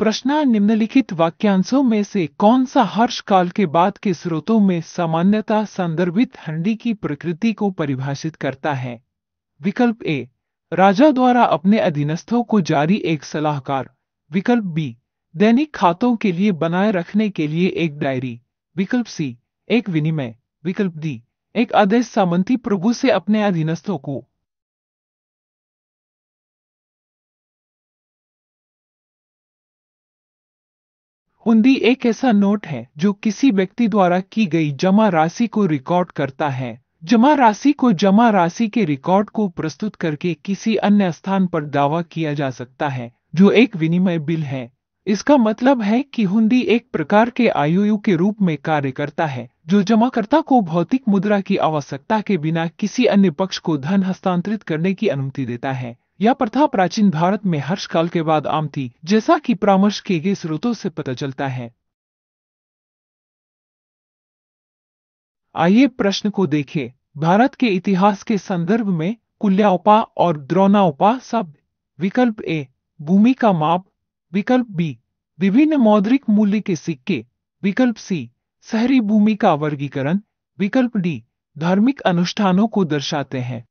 प्रश्न निम्नलिखित वाक्यांशों में से कौन सा हर्ष काल के बाद के स्रोतों में सामान्यता संदर्भित हंडी की प्रकृति को परिभाषित करता है विकल्प ए राजा द्वारा अपने अधीनस्थों को जारी एक सलाहकार विकल्प बी दैनिक खातों के लिए बनाए रखने के लिए एक डायरी विकल्प सी एक विनिमय विकल्प डी एक आदेश सामंती प्रभु से अपने अधीनस्थों को उन्दी एक ऐसा नोट है जो किसी व्यक्ति द्वारा की गई जमा राशि को रिकॉर्ड करता है जमा राशि को जमा राशि के रिकॉर्ड को प्रस्तुत करके किसी अन्य स्थान पर दावा किया जा सकता है जो एक विनिमय बिल है इसका मतलब है कि हुंडी एक प्रकार के आयु के रूप में कार्य करता है जो जमाकर्ता को भौतिक मुद्रा की आवश्यकता के बिना किसी अन्य पक्ष को धन हस्तांतरित करने की अनुमति देता है यह प्रथा प्राचीन भारत में हर्ष काल के बाद आम थी जैसा कि परामर्श किए गए स्रोतों से पता चलता है आइए प्रश्न को देखें भारत के इतिहास के संदर्भ में कुल्यापा और द्रोणाउपा सब विकल्प ए भूमि का माप विकल्प बी विभिन्न मौद्रिक मूल्य के सिक्के विकल्प सी शहरी भूमि का वर्गीकरण विकल्प डी धार्मिक अनुष्ठानों को दर्शाते हैं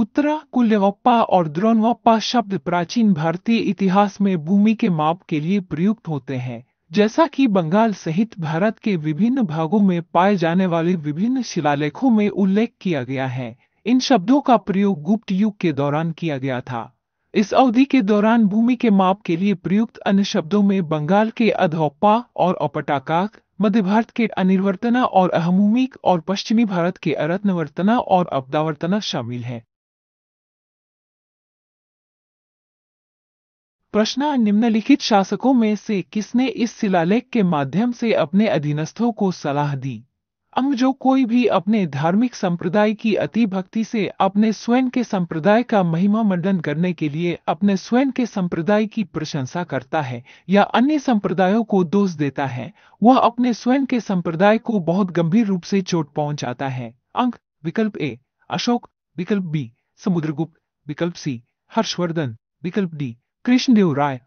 उत्तरा कुल्यवप्पा और द्रोणवप्पा शब्द प्राचीन भारतीय इतिहास में भूमि के माप के लिए प्रयुक्त होते हैं जैसा कि बंगाल सहित भारत के विभिन्न भागों में पाए जाने वाले विभिन्न शिलालेखों में उल्लेख किया गया है इन शब्दों का प्रयोग गुप्त युग के दौरान किया गया था इस अवधि के दौरान भूमि के माप के लिए प्रयुक्त अन्य शब्दों में बंगाल के अधोप्पा और अपटाकाक मध्य भारत के अनिर्वर्तना और अहमूमिक और पश्चिमी भारत के अरत्नवर्तना और अब्दावर्तना शामिल हैं प्रश्न निम्नलिखित शासकों में से किसने इस शिलालेख के माध्यम से अपने अधीनस्थों को सलाह दी अंग जो कोई भी अपने धार्मिक संप्रदाय की अति भक्ति से अपने स्वयं के संप्रदाय का महिमा मंडन करने के लिए अपने स्वयं के संप्रदाय की प्रशंसा करता है या अन्य संप्रदायों को दोष देता है वह अपने स्वयं के संप्रदाय को बहुत गंभीर रूप से चोट पहुंचाता है अंक विकल्प ए अशोक विकल्प बी समुद्रगुप्त विकल्प सी हर्षवर्धन विकल्प डी कृष्णदेव राय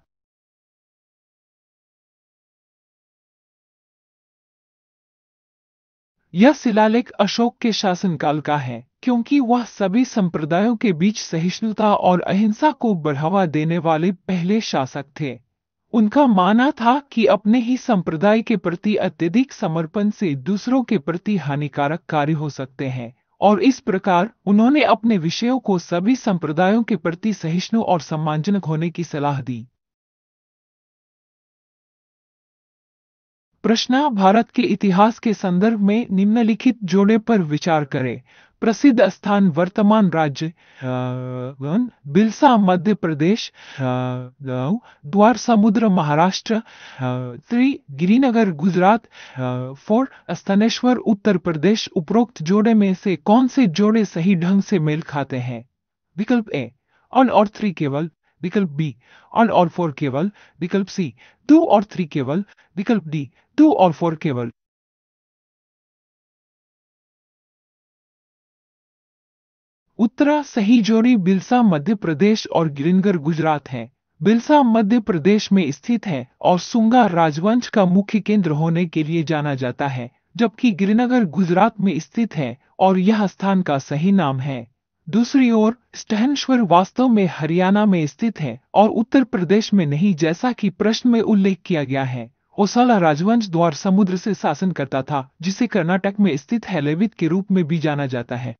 यह शिलालेख अशोक के शासनकाल का है क्योंकि वह सभी संप्रदायों के बीच सहिष्णुता और अहिंसा को बढ़ावा देने वाले पहले शासक थे उनका मानना था कि अपने ही संप्रदाय के प्रति अत्यधिक समर्पण से दूसरों के प्रति हानिकारक कार्य हो सकते हैं और इस प्रकार उन्होंने अपने विषयों को सभी संप्रदायों के प्रति सहिष्णु और सम्मानजनक होने की सलाह दी प्रश्न भारत के इतिहास के संदर्भ में निम्नलिखित जोड़े पर विचार करें प्रसिद्ध स्थान वर्तमान राज्य बिलसा मध्य प्रदेश द्वार समुद्र महाराष्ट्र श्री गिरिनगर गुजरात फोर स्थानेश्वर उत्तर प्रदेश उपरोक्त जोड़े में से कौन से जोड़े सही ढंग से मेल खाते हैं विकल्प ए ऑल और थ्री केवल विकल्प बी ऑल और फोर केवल विकल्प सी टू और थ्री केवल विकल्प डी टू और फोर केवल उत्तरा सही जोड़ी बिलसा मध्य प्रदेश और गिरिनगर गुजरात है बिलसा मध्य प्रदेश में स्थित है और सुंगा राजवंश का मुख्य केंद्र होने के लिए जाना जाता है जबकि गिरिनगर गुजरात में स्थित है और यह स्थान का सही नाम है दूसरी ओर स्टहनश्वर वास्तव में हरियाणा में स्थित है और उत्तर प्रदेश में नहीं जैसा कि प्रश्न में उल्लेख किया गया है ओसाला राजवंश द्वार समुद्र से शासन करता था जिसे कर्नाटक में स्थित हैलेवित के रूप में भी जाना जाता है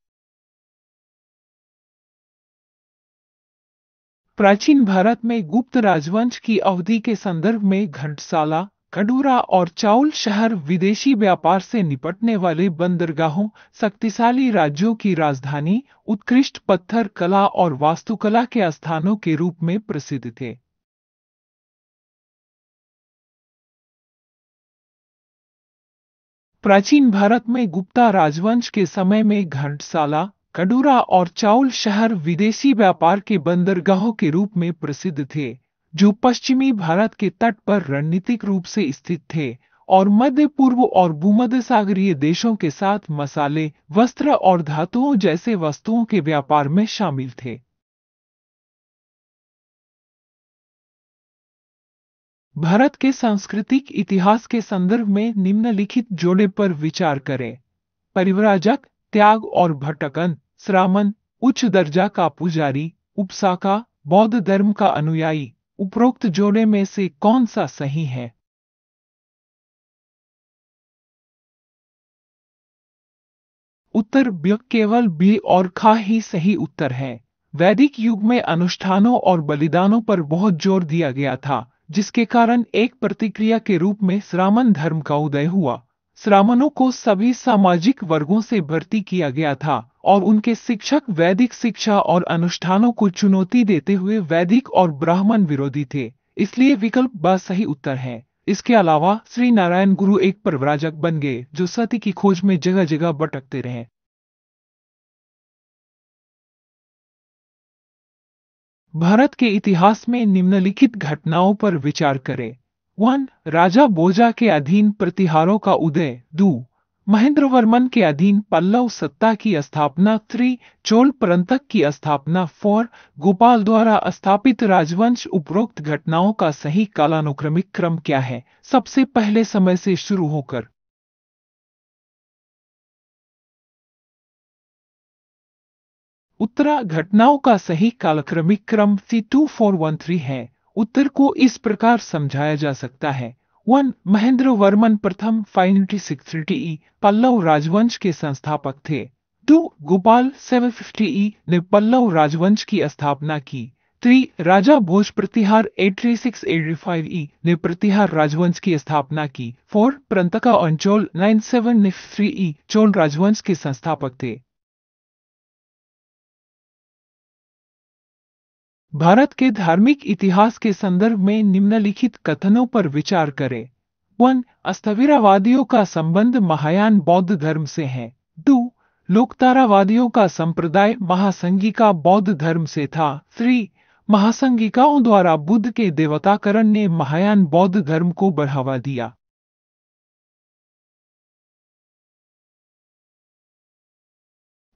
प्राचीन भारत में गुप्त राजवंश की अवधि के संदर्भ में घंटसाला कडूरा और चाउल शहर विदेशी व्यापार से निपटने वाले बंदरगाहों शक्तिशाली राज्यों की राजधानी उत्कृष्ट पत्थर कला और वास्तुकला के स्थानों के रूप में प्रसिद्ध थे प्राचीन भारत में गुप्ता राजवंश के समय में घंटसाला कडूरा और चाउल शहर विदेशी व्यापार के बंदरगाहों के रूप में प्रसिद्ध थे जो पश्चिमी भारत के तट पर रणनीतिक रूप से स्थित थे और मध्य पूर्व और भूमध्य सागरीय देशों के साथ मसाले वस्त्र और धातुओं जैसे वस्तुओं के व्यापार में शामिल थे भारत के सांस्कृतिक इतिहास के संदर्भ में निम्नलिखित जोड़े पर विचार करें परिवराजक त्याग और भटकंत श्रामन उच्च दर्जा का पुजारी उपसाका बौद्ध धर्म का अनुयायी उपरोक्त जोड़े में से कौन सा सही है उत्तर केवल बी और खा ही सही उत्तर है वैदिक युग में अनुष्ठानों और बलिदानों पर बहुत जोर दिया गया था जिसके कारण एक प्रतिक्रिया के रूप में श्रामण धर्म का उदय हुआ श्रामणों को सभी सामाजिक वर्गों से भर्ती किया गया था और उनके शिक्षक वैदिक शिक्षा और अनुष्ठानों को चुनौती देते हुए वैदिक और ब्राह्मण विरोधी थे इसलिए विकल्प ब सही उत्तर है इसके अलावा श्री नारायण गुरु एक प्रवराजक बन गए जो सती की खोज में जगह जगह भटकते रहे भारत के इतिहास में निम्नलिखित घटनाओं पर विचार करें वन राजा बोजा के अधीन प्रतिहारों का उदय दो वर्मन के अधीन पल्लव सत्ता की स्थापना थ्री चोल परंतक की स्थापना फोर गोपाल द्वारा स्थापित राजवंश उपरोक्त घटनाओं का सही कालानुक्रमिक क्रम क्या है सबसे पहले समय से शुरू होकर उत्तरा घटनाओं का सही कालक्रमिक क्रम C two four one three है उत्तर को इस प्रकार समझाया जा सकता है वन महेंद्र वर्मन प्रथम फाइनटी सिक्स पल्लव राजवंश के संस्थापक थे दो गोपाल सेवन फिफ्टी ने पल्लव राजवंश की स्थापना की three Raja Bhoj Pratihara eighty six eighty five E ने प्रतिहार राजवंश की स्थापना की फोर प्रंतका अंचोल नाइन सेवन ने थ्री ई चोल राजवंश के संस्थापक थे भारत के धार्मिक इतिहास के संदर्भ में निम्नलिखित कथनों पर विचार करें वन अस्थविरावादियों का संबंध महायान बौद्ध धर्म से है दो लोकतारावादियों का संप्रदाय महासंगिका बौद्ध धर्म से था थ्री महासंगिकाओं द्वारा बुद्ध के देवताकरण ने महायान बौद्ध धर्म को बढ़ावा दिया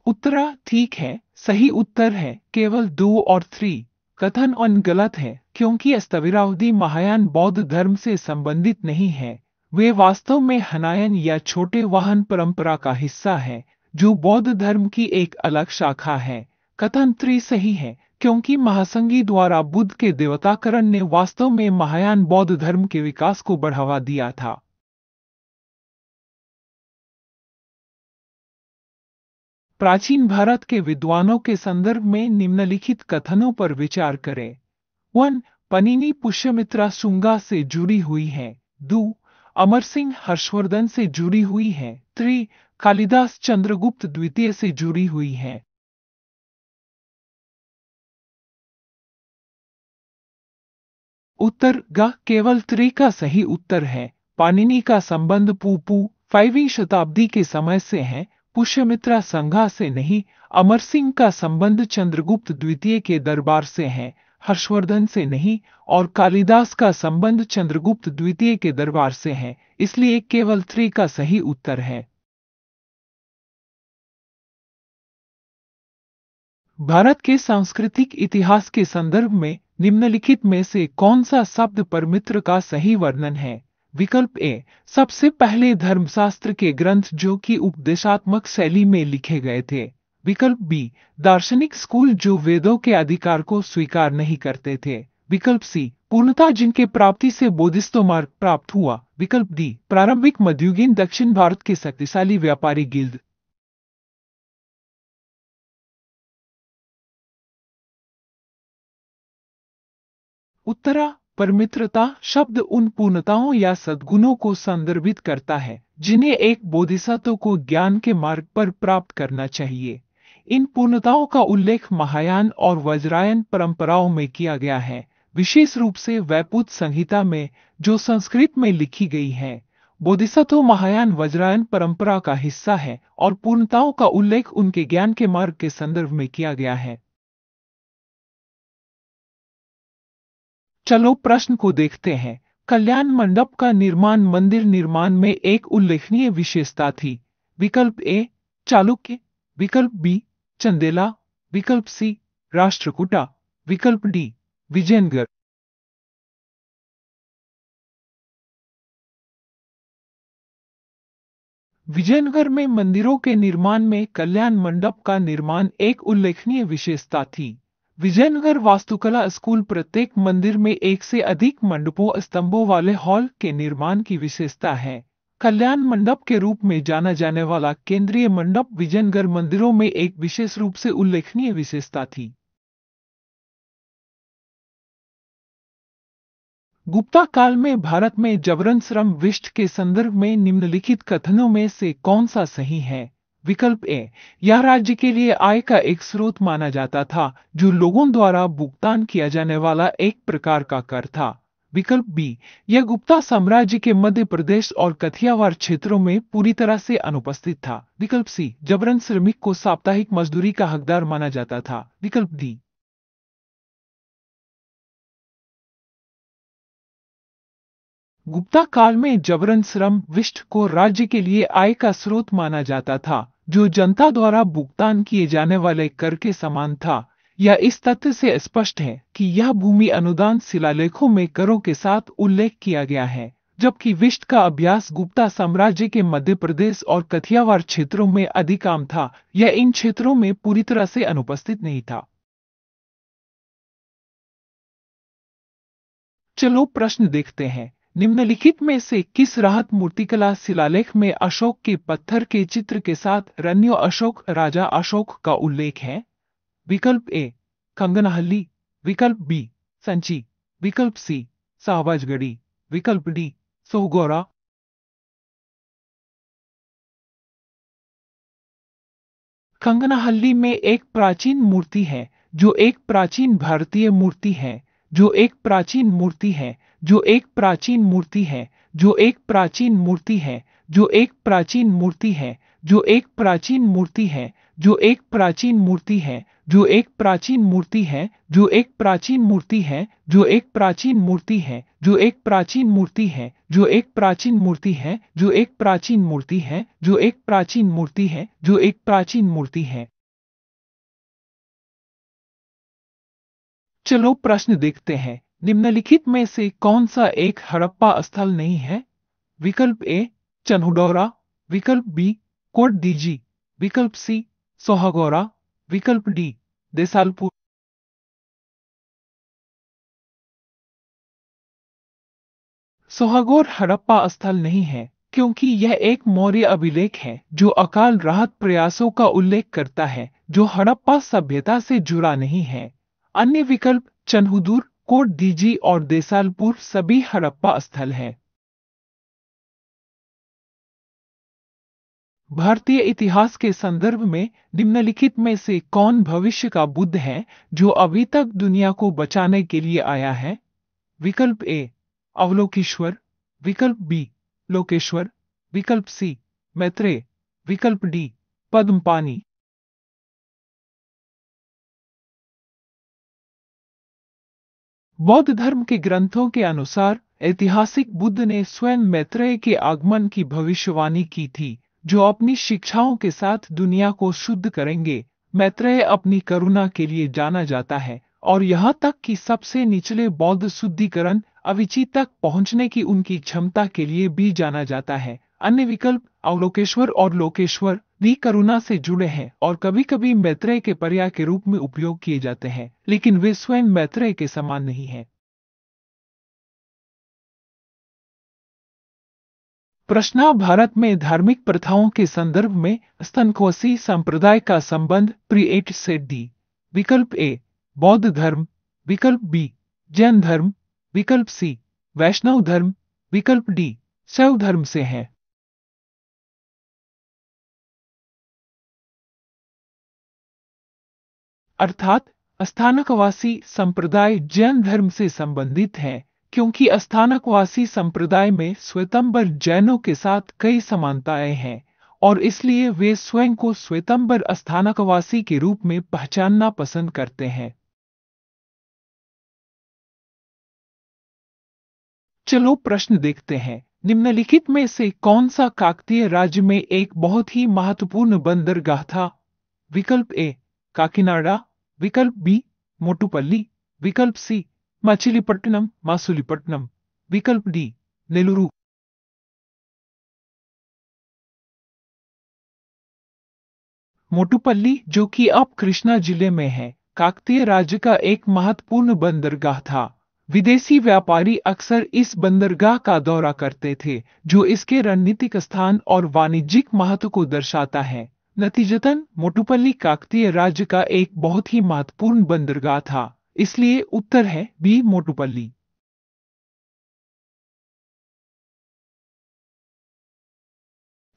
उत्तरा ठीक है सही उत्तर है केवल दो और थ्री कथन अन गलत है क्योंकि अस्तविरावदी महायान बौद्ध धर्म से संबंधित नहीं है वे वास्तव में हनायन या छोटे वाहन परंपरा का हिस्सा है जो बौद्ध धर्म की एक अलग शाखा है कथन त्री सही है क्योंकि महासंगी द्वारा बुद्ध के देवताकरण ने वास्तव में महायान बौद्ध धर्म के विकास को बढ़ावा दिया था प्राचीन भारत के विद्वानों के संदर्भ में निम्नलिखित कथनों पर विचार करें वन पनिनी पुष्यमित्रा सुंगा से जुड़ी हुई है दू अमर सिंह हर्षवर्धन से जुड़ी हुई है थ्री कालिदास चंद्रगुप्त द्वितीय से जुड़ी हुई है उत्तर ग केवल त्री का सही उत्तर है पानिनी का संबंध पूपू फाइवी शताब्दी के समय से है पुष्यमित्रा संघा से नहीं अमर सिंह का संबंध चंद्रगुप्त द्वितीय के दरबार से है हर्षवर्धन से नहीं और कालिदास का संबंध चंद्रगुप्त द्वितीय के दरबार से है इसलिए केवल थ्री का सही उत्तर है भारत के सांस्कृतिक इतिहास के संदर्भ में निम्नलिखित में से कौन सा शब्द परमित्र का सही वर्णन है विकल्प ए सबसे पहले धर्मशास्त्र के ग्रंथ जो कि उपदेशात्मक शैली में लिखे गए थे विकल्प बी दार्शनिक स्कूल जो वेदों के अधिकार को स्वीकार नहीं करते थे विकल्प सी पूर्णता जिनके प्राप्ति से बोधिस्तो मार्ग प्राप्त हुआ विकल्प डी प्रारंभिक मध्ययुगीन दक्षिण भारत के शक्तिशाली व्यापारी गिल्ड उत्तरा पर मित्रता शब्द उन पूर्णताओं या सद्गुणों को संदर्भित करता है जिन्हें एक बोधिसत्व को ज्ञान के मार्ग पर प्राप्त करना चाहिए इन पूर्णताओं का उल्लेख महायान और वज्रायन परंपराओं में किया गया है विशेष रूप से वैपुत संहिता में जो संस्कृत में लिखी गई है बोधिसत्व महायान वज्रायन परंपरा का हिस्सा है और पूर्णताओं का उल्लेख उनके ज्ञान के मार्ग के संदर्भ में किया गया है चलो प्रश्न को देखते हैं कल्याण मंडप का निर्माण मंदिर निर्माण में एक उल्लेखनीय विशेषता थी विकल्प ए चालुक्य विकल्प बी चंदेला विकल्प सी राष्ट्रकूटा विकल्प डी विजयनगर विजयनगर में मंदिरों के निर्माण में कल्याण मंडप का निर्माण एक उल्लेखनीय विशेषता थी विजयनगर वास्तुकला स्कूल प्रत्येक मंदिर में एक से अधिक मंडपों स्तंभों वाले हॉल के निर्माण की विशेषता है कल्याण मंडप के रूप में जाना जाने वाला केंद्रीय मंडप विजयनगर मंदिरों में एक विशेष रूप से उल्लेखनीय विशेषता थी गुप्ता काल में भारत में जबरन श्रम विष्ट के संदर्भ में निम्नलिखित कथनों में से कौन सा सही है विकल्प ए यह राज्य के लिए आय का एक स्रोत माना जाता था जो लोगों द्वारा भुगतान किया जाने वाला एक प्रकार का कर था विकल्प बी यह गुप्ता साम्राज्य के मध्य प्रदेश और कथियावार क्षेत्रों में पूरी तरह से अनुपस्थित था विकल्प सी जबरन श्रमिक को साप्ताहिक मजदूरी का हकदार माना जाता था विकल्प डी गुप्ता काल में जबरन श्रम विष्ट को राज्य के लिए आय का स्रोत माना जाता था जो जनता द्वारा भुगतान किए जाने वाले कर के समान था यह इस तथ्य से स्पष्ट है कि यह भूमि अनुदान शिलालेखों में करों के साथ उल्लेख किया गया है जबकि विष्ट का अभ्यास गुप्ता साम्राज्य के मध्य प्रदेश और कथियावार क्षेत्रों में अधिक आम था यह इन क्षेत्रों में पूरी तरह से अनुपस्थित नहीं था चलो प्रश्न देखते हैं निम्नलिखित में से किस राहत मूर्तिकला शिलालेख में अशोक के पत्थर के चित्र के साथ रन्यो अशोक राजा अशोक का उल्लेख है विकल्प ए कंगनहल्ली विकल्प बी संची विकल्प सी सावजगढ़ी विकल्प डी सोहगोरा कंगनाहल्ली में एक प्राचीन मूर्ति है जो एक प्राचीन भारतीय मूर्ति है जो एक प्राचीन मूर्ति है जो एक प्राचीन मूर्ति है जो एक प्राचीन मूर्ति है जो एक प्राचीन मूर्ति है जो एक प्राचीन मूर्ति है जो एक प्राचीन मूर्ति है जो एक प्राचीन मूर्ति है जो एक प्राचीन मूर्ति है जो एक प्राचीन मूर्ति है जो एक प्राचीन मूर्ति है जो एक प्राचीन मूर्ति है जो एक प्राचीन मूर्ति है जो एक प्राचीन मूर्ति है जो एक प्राचीन मूर्ति है चलो प्रश्न देखते हैं निम्नलिखित में से कौन सा एक हड़प्पा स्थल नहीं है विकल्प ए चनहुडोरा विकल्प बी कोट दीजी विकल्प सी सोहागोरा विकल्प डी देसालपुर सोहागोर हड़प्पा स्थल नहीं है क्योंकि यह एक मौर्य अभिलेख है जो अकाल राहत प्रयासों का उल्लेख करता है जो हड़प्पा सभ्यता से जुड़ा नहीं है अन्य विकल्प चनहुदूर कोट दीजी और देसालपुर सभी हड़प्पा स्थल हैं भारतीय इतिहास के संदर्भ में निम्नलिखित में से कौन भविष्य का बुद्ध है जो अभी तक दुनिया को बचाने के लिए आया है विकल्प ए अवलोकेश्वर विकल्प बी लोकेश्वर विकल्प सी मैत्रेय विकल्प डी पद्मपानी बौद्ध धर्म के ग्रंथों के अनुसार ऐतिहासिक बुद्ध ने स्वयं मैत्रेय के आगमन की भविष्यवाणी की थी जो अपनी शिक्षाओं के साथ दुनिया को शुद्ध करेंगे मैत्रेय अपनी करुणा के लिए जाना जाता है और यहाँ तक कि सबसे निचले बौद्ध शुद्धिकरण अविची तक पहुँचने की उनकी क्षमता के लिए भी जाना जाता है अन्य विकल्प अवलोकेश्वर और लोकेश्वर भी करुणा से जुड़े हैं और कभी कभी मैत्रेय के पर्याय के रूप में उपयोग किए जाते हैं लेकिन वे स्वयं मैत्रेय के समान नहीं है प्रश्न भारत में धार्मिक प्रथाओं के संदर्भ में स्तनकोसी संप्रदाय का संबंध एट से डी विकल्प ए बौद्ध धर्म विकल्प बी जैन धर्म विकल्प सी वैष्णव धर्म विकल्प डी शैव धर्म से है अर्थात स्थानकवासी संप्रदाय जैन धर्म से संबंधित हैं क्योंकि स्थानकवासी संप्रदाय में स्वेतंबर जैनों के साथ कई समानताएं हैं और इसलिए वे स्वयं को स्वेतंबर स्थानकवासी के रूप में पहचानना पसंद करते हैं चलो प्रश्न देखते हैं निम्नलिखित में से कौन सा काकतीय राज्य में एक बहुत ही महत्वपूर्ण बंदरगाह था विकल्प ए काकीनाडा विकल्प बी मोटूपल्ली विकल्प सी मछिलीपट्टनम मासुलीपट्टनम विकल्प डी नेलुरु मोटूपल्ली जो कि अब कृष्णा जिले में है काकतीय राज्य का एक महत्वपूर्ण बंदरगाह था विदेशी व्यापारी अक्सर इस बंदरगाह का दौरा करते थे जो इसके रणनीतिक स्थान और वाणिज्यिक महत्व को दर्शाता है नतीजतन मोटुपल्ली काकतीय राज्य का एक बहुत ही महत्वपूर्ण बंदरगाह था इसलिए उत्तर है बी मोटुपल्ली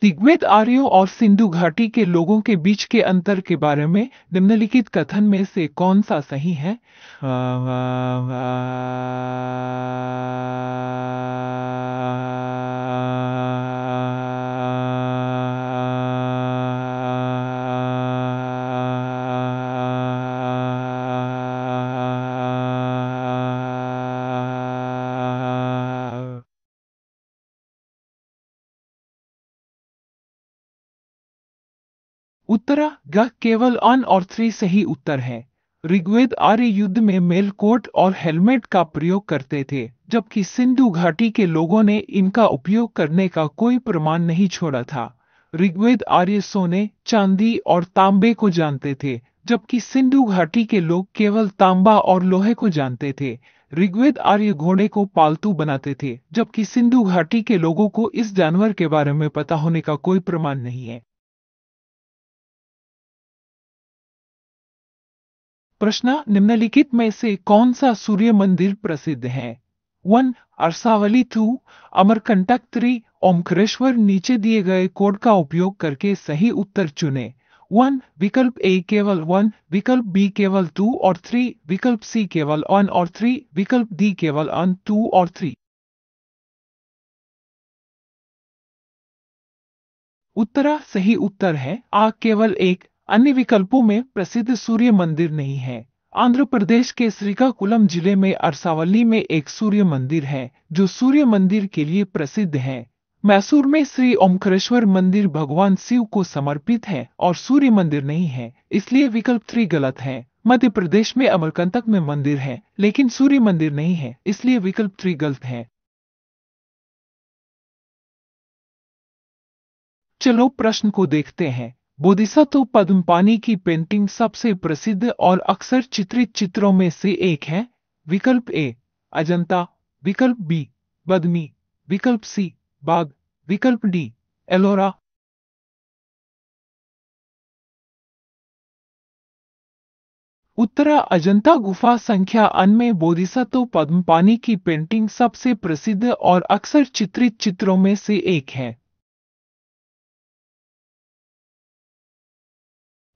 दिग्वेद आर्यों और सिंधु घाटी के लोगों के बीच के अंतर के बारे में निम्नलिखित कथन में से कौन सा सही है आ, आ, आ, गह केवल अन और थ्री से ही उत्तर है ऋग्वेद आर्य युद्ध में कोट और हेलमेट का प्रयोग करते थे जबकि सिंधु घाटी के लोगों ने इनका उपयोग करने का कोई प्रमाण नहीं छोड़ा था ऋग्वेद आर्य सोने चांदी और तांबे को जानते थे जबकि सिंधु घाटी के लोग केवल तांबा और लोहे को जानते थे ऋग्वेद आर्य घोड़े को पालतू बनाते थे जबकि सिंधु घाटी के लोगों को इस जानवर के बारे में पता होने का कोई प्रमाण नहीं है प्रश्न निम्नलिखित में से कौन सा सूर्य मंदिर प्रसिद्ध है one Arasavalli two Amarkantak three Omkareshwar नीचे दिए गए कोड का उपयोग करके सही उत्तर चुने वन विकल्प ए केवल वन विकल्प बी केवल टू और थ्री विकल्प सी केवल वन और थ्री विकल्प डी केवल वन टू और थ्री उत्तरा सही उत्तर है आ केवल एक अन्य विकल्पों में प्रसिद्ध सूर्य मंदिर नहीं है आंध्र प्रदेश के श्रीकाकुलम जिले में अरसावली में एक सूर्य मंदिर है जो सूर्य मंदिर के लिए प्रसिद्ध है मैसूर में श्री ओमकरेश्वर मंदिर भगवान शिव को समर्पित है और सूर्य मंदिर नहीं है इसलिए विकल्प थ्री गलत है मध्य प्रदेश में अमरकंतक में मंदिर है लेकिन सूर्य मंदिर नहीं है इसलिए विकल्प थ्री गलत है चलो प्रश्न को देखते हैं बोधिसत्व पद्मपानी की पेंटिंग सबसे प्रसिद्ध और अक्सर चित्रित चित्रों में से एक है विकल्प ए अजंता विकल्प बी बदमी विकल्प सी बाग विकल्प डी एलोरा उत्तरा अजंता गुफा संख्या अन में बोधिसत्व पद्मपानी की पेंटिंग सबसे प्रसिद्ध और अक्सर चित्रित चित्रों में से एक है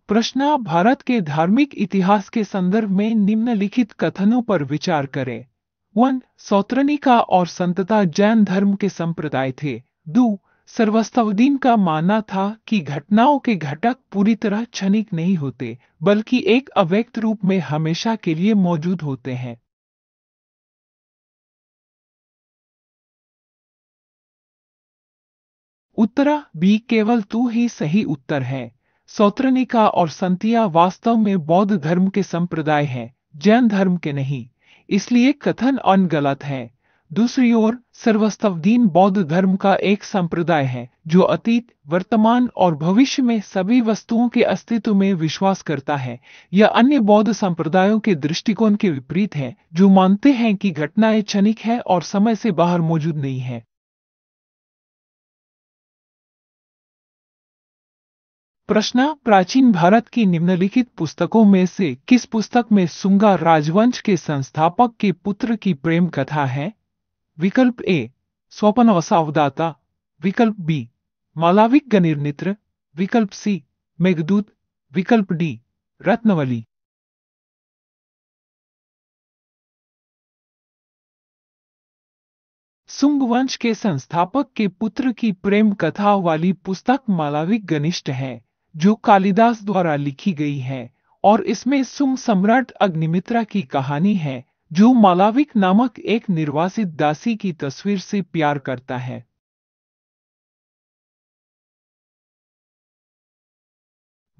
प्रश्न भारत के धार्मिक इतिहास के संदर्भ में निम्नलिखित कथनों पर विचार करें वन सौत्रनिका और संतता जैन धर्म के संप्रदाय थे दो सर्वस्तवदीन का मानना था कि घटनाओं के घटक पूरी तरह क्षणिक नहीं होते बल्कि एक अव्यक्त रूप में हमेशा के लिए मौजूद होते हैं उत्तरा बी केवल तू ही सही उत्तर है सौत्रनिका और संतिया वास्तव में बौद्ध धर्म के संप्रदाय हैं जैन धर्म के नहीं इसलिए कथन अन गलत है दूसरी ओर सर्वस्तवदीन बौद्ध धर्म का एक संप्रदाय है जो अतीत वर्तमान और भविष्य में सभी वस्तुओं के अस्तित्व में विश्वास करता है यह अन्य बौद्ध संप्रदायों के दृष्टिकोण के विपरीत है जो मानते हैं कि घटनाएं क्षणिक है और समय से बाहर मौजूद नहीं है प्रश्न प्राचीन भारत की निम्नलिखित पुस्तकों में से किस पुस्तक में सुंगा राजवंश के संस्थापक के पुत्र की प्रेम कथा है विकल्प ए स्वपन असावदाता विकल्प बी मालाविक गणिर विकल्प सी मेघदूत विकल्प डी रत्नवली सुंग वंश के संस्थापक के पुत्र की प्रेम कथा वाली पुस्तक मालाविक गनिष्ठ है जो कालिदास द्वारा लिखी गई है और इसमें सुम सम्राट अग्निमित्रा की कहानी है जो मालाविक नामक एक निर्वासित दासी की तस्वीर से प्यार करता है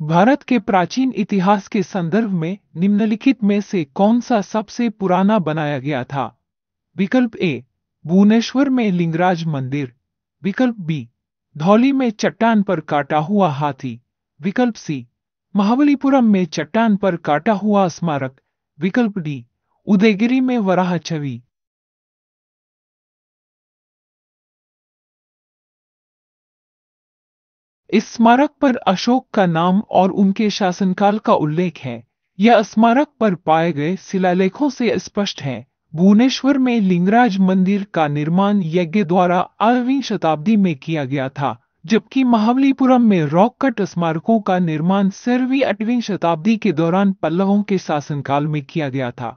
भारत के प्राचीन इतिहास के संदर्भ में निम्नलिखित में से कौन सा सबसे पुराना बनाया गया था विकल्प ए भुवनेश्वर में लिंगराज मंदिर विकल्प बी धौली में चट्टान पर काटा हुआ हाथी विकल्प सी महाबलीपुरम में चट्टान पर काटा हुआ स्मारक विकल्प डी उदयगिरी में वराह छवि इस स्मारक पर अशोक का नाम और उनके शासनकाल का उल्लेख है यह स्मारक पर पाए गए शिलालेखों से स्पष्ट है भुवनेश्वर में लिंगराज मंदिर का निर्माण यज्ञ द्वारा आठवीं शताब्दी में किया गया था जबकि महाबलीपुरम में रॉक कट स्मारकों का निर्माण सर्वी अठवीं शताब्दी के दौरान पल्लवों के शासनकाल में किया गया था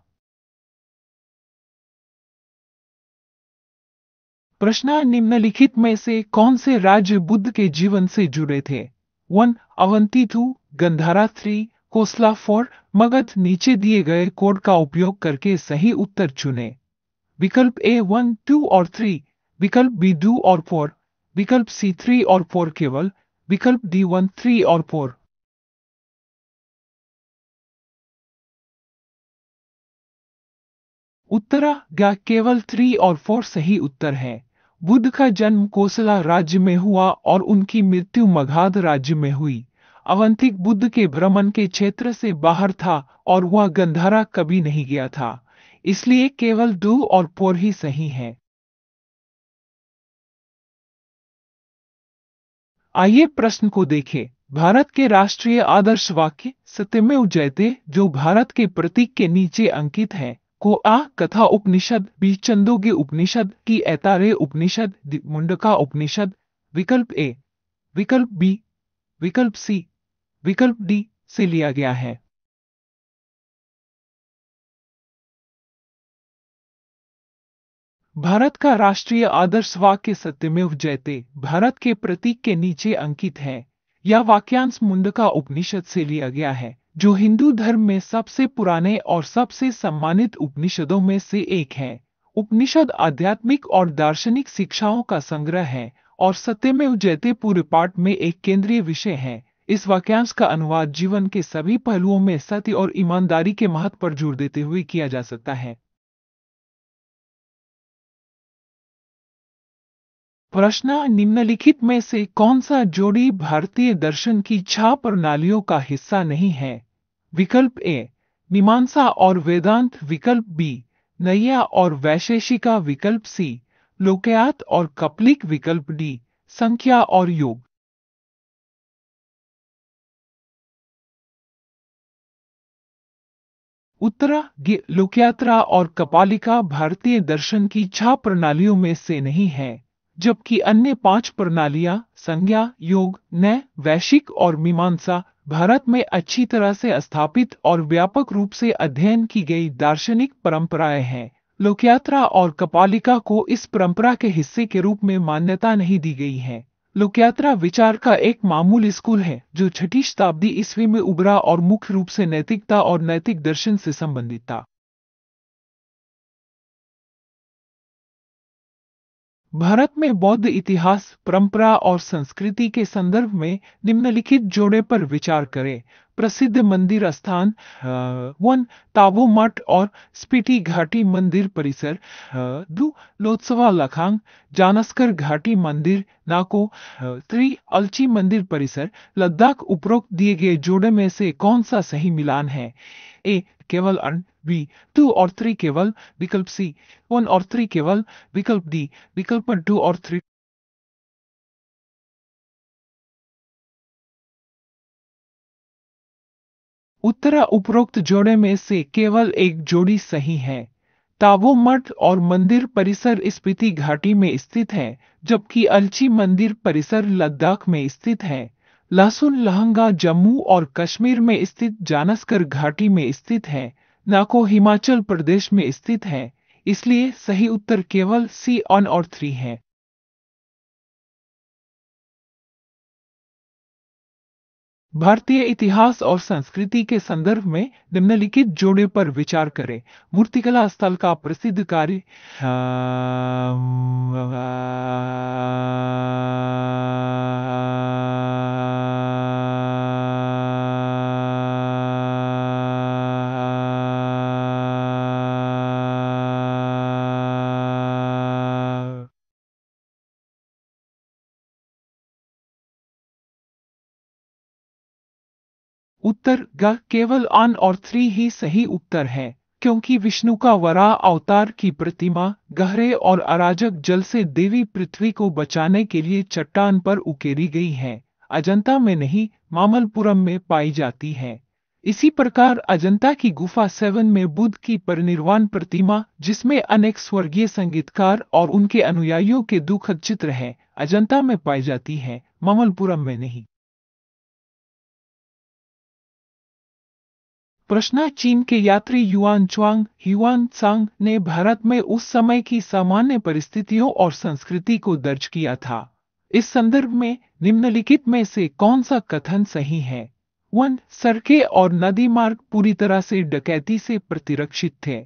प्रश्न निम्नलिखित में से कौन से राज्य बुद्ध के जीवन से जुड़े थे one Avanti two Gandhara three Kosala four Magadha नीचे दिए गए कोड का उपयोग करके सही उत्तर चुने विकल्प ए वन टू और थ्री विकल्प बी टू और फोर विकल्प सी थ्री और फोर केवल विकल्प डी वन थ्री और फोर उत्तरा गया केवल थ्री और फोर सही उत्तर है बुद्ध का जन्म कोसला राज्य में हुआ और उनकी मृत्यु मगाध राज्य में हुई अवंतिक बुद्ध के भ्रमण के क्षेत्र से बाहर था और वह गंधारा कभी नहीं गया था इसलिए केवल दो और पोर ही सही है आइए प्रश्न को देखें भारत के राष्ट्रीय आदर्श वाक्य सत्यमेव जयते जो भारत के प्रतीक के नीचे अंकित है को आ कथा उपनिषद बी चंदोगी उपनिषद की ऐतारे उपनिषद मुंडका उपनिषद विकल्प ए विकल्प बी विकल्प सी विकल्प डी से लिया गया है भारत का राष्ट्रीय आदर्श वाक्य सत्यमेव जयते भारत के प्रतीक के नीचे अंकित है यह वाक्यांश मुंडका उपनिषद से लिया गया है जो हिंदू धर्म में सबसे पुराने और सबसे सम्मानित उपनिषदों में से एक है उपनिषद आध्यात्मिक और दार्शनिक शिक्षाओं का संग्रह है और सत्यमेव जयते पूरे पाठ में एक केंद्रीय विषय है इस वाक्यांश का अनुवाद जीवन के सभी पहलुओं में सत्य और ईमानदारी के महत्व पर जोर देते हुए किया जा सकता है प्रश्न निम्नलिखित में से कौन सा जोड़ी भारतीय दर्शन की छा प्रणालियों का हिस्सा नहीं है विकल्प ए मीमांसा और वेदांत विकल्प बी नैया और वैशेषिका विकल्प सी लोकयात और कपलिक विकल्प डी संख्या और योग उत्तरा लोकयात्रा और कपालिका भारतीय दर्शन की छा प्रणालियों में से नहीं है जबकि अन्य पांच प्रणालियां संज्ञा योग नय वैश्विक और मीमांसा भारत में अच्छी तरह से स्थापित और व्यापक रूप से अध्ययन की गई दार्शनिक परंपराएं हैं लोकयात्रा और कपालिका को इस परंपरा के हिस्से के रूप में मान्यता नहीं दी गई है लोकयात्रा विचार का एक मामूल स्कूल है जो छठी शताब्दी ईस्वी में उभरा और मुख्य रूप से नैतिकता और नैतिक दर्शन से संबंधित था भारत में बौद्ध इतिहास परंपरा और संस्कृति के संदर्भ में निम्नलिखित जोड़े पर विचार करें प्रसिद्ध मंदिर स्थान वन ताबो मठ और स्पीति घाटी मंदिर परिसर दो लोत्सवा लखांग जानस्कर घाटी मंदिर नाको थ्री अलची मंदिर परिसर लद्दाख उपरोक्त दिए गए जोड़े में से कौन सा सही मिलान है ए केवल अन बी टू और थ्री केवल विकल्प सी वन और थ्री केवल विकल्प डी विकल्प टू और थ्री उत्तरा उपरोक्त जोड़े में से केवल एक जोड़ी सही है ताबो मठ और मंदिर परिसर स्पीति घाटी में स्थित है जबकि अलची मंदिर परिसर लद्दाख में स्थित है लहसुन लहंगा जम्मू और कश्मीर में स्थित जानसकर घाटी में स्थित है नाको हिमाचल प्रदेश में स्थित है इसलिए सही उत्तर केवल सी ऑन और थ्री है भारतीय इतिहास और संस्कृति के संदर्भ में निम्नलिखित जोड़े पर विचार करें मूर्तिकला स्थल का प्रसिद्ध कार्य उत्तर ग केवल अन और थ्री ही सही उत्तर है क्योंकि विष्णु का वरा अवतार की प्रतिमा गहरे और अराजक जल से देवी पृथ्वी को बचाने के लिए चट्टान पर उकेरी गई है अजंता में नहीं मामलपुरम में पाई जाती है इसी प्रकार अजंता की गुफा सेवन में बुद्ध की परिनिर्वाण प्रतिमा जिसमें अनेक स्वर्गीय संगीतकार और उनके अनुयायियों के दुखद चित्र हैं अजंता में पाई जाती है मामलपुरम में नहीं प्रश्न चीन के यात्री युआन चुआंग हिवान चांग ने भारत में उस समय की सामान्य परिस्थितियों और संस्कृति को दर्ज किया था इस संदर्भ में निम्नलिखित में से कौन सा कथन सही है वन सड़के और नदी मार्ग पूरी तरह से डकैती से प्रतिरक्षित थे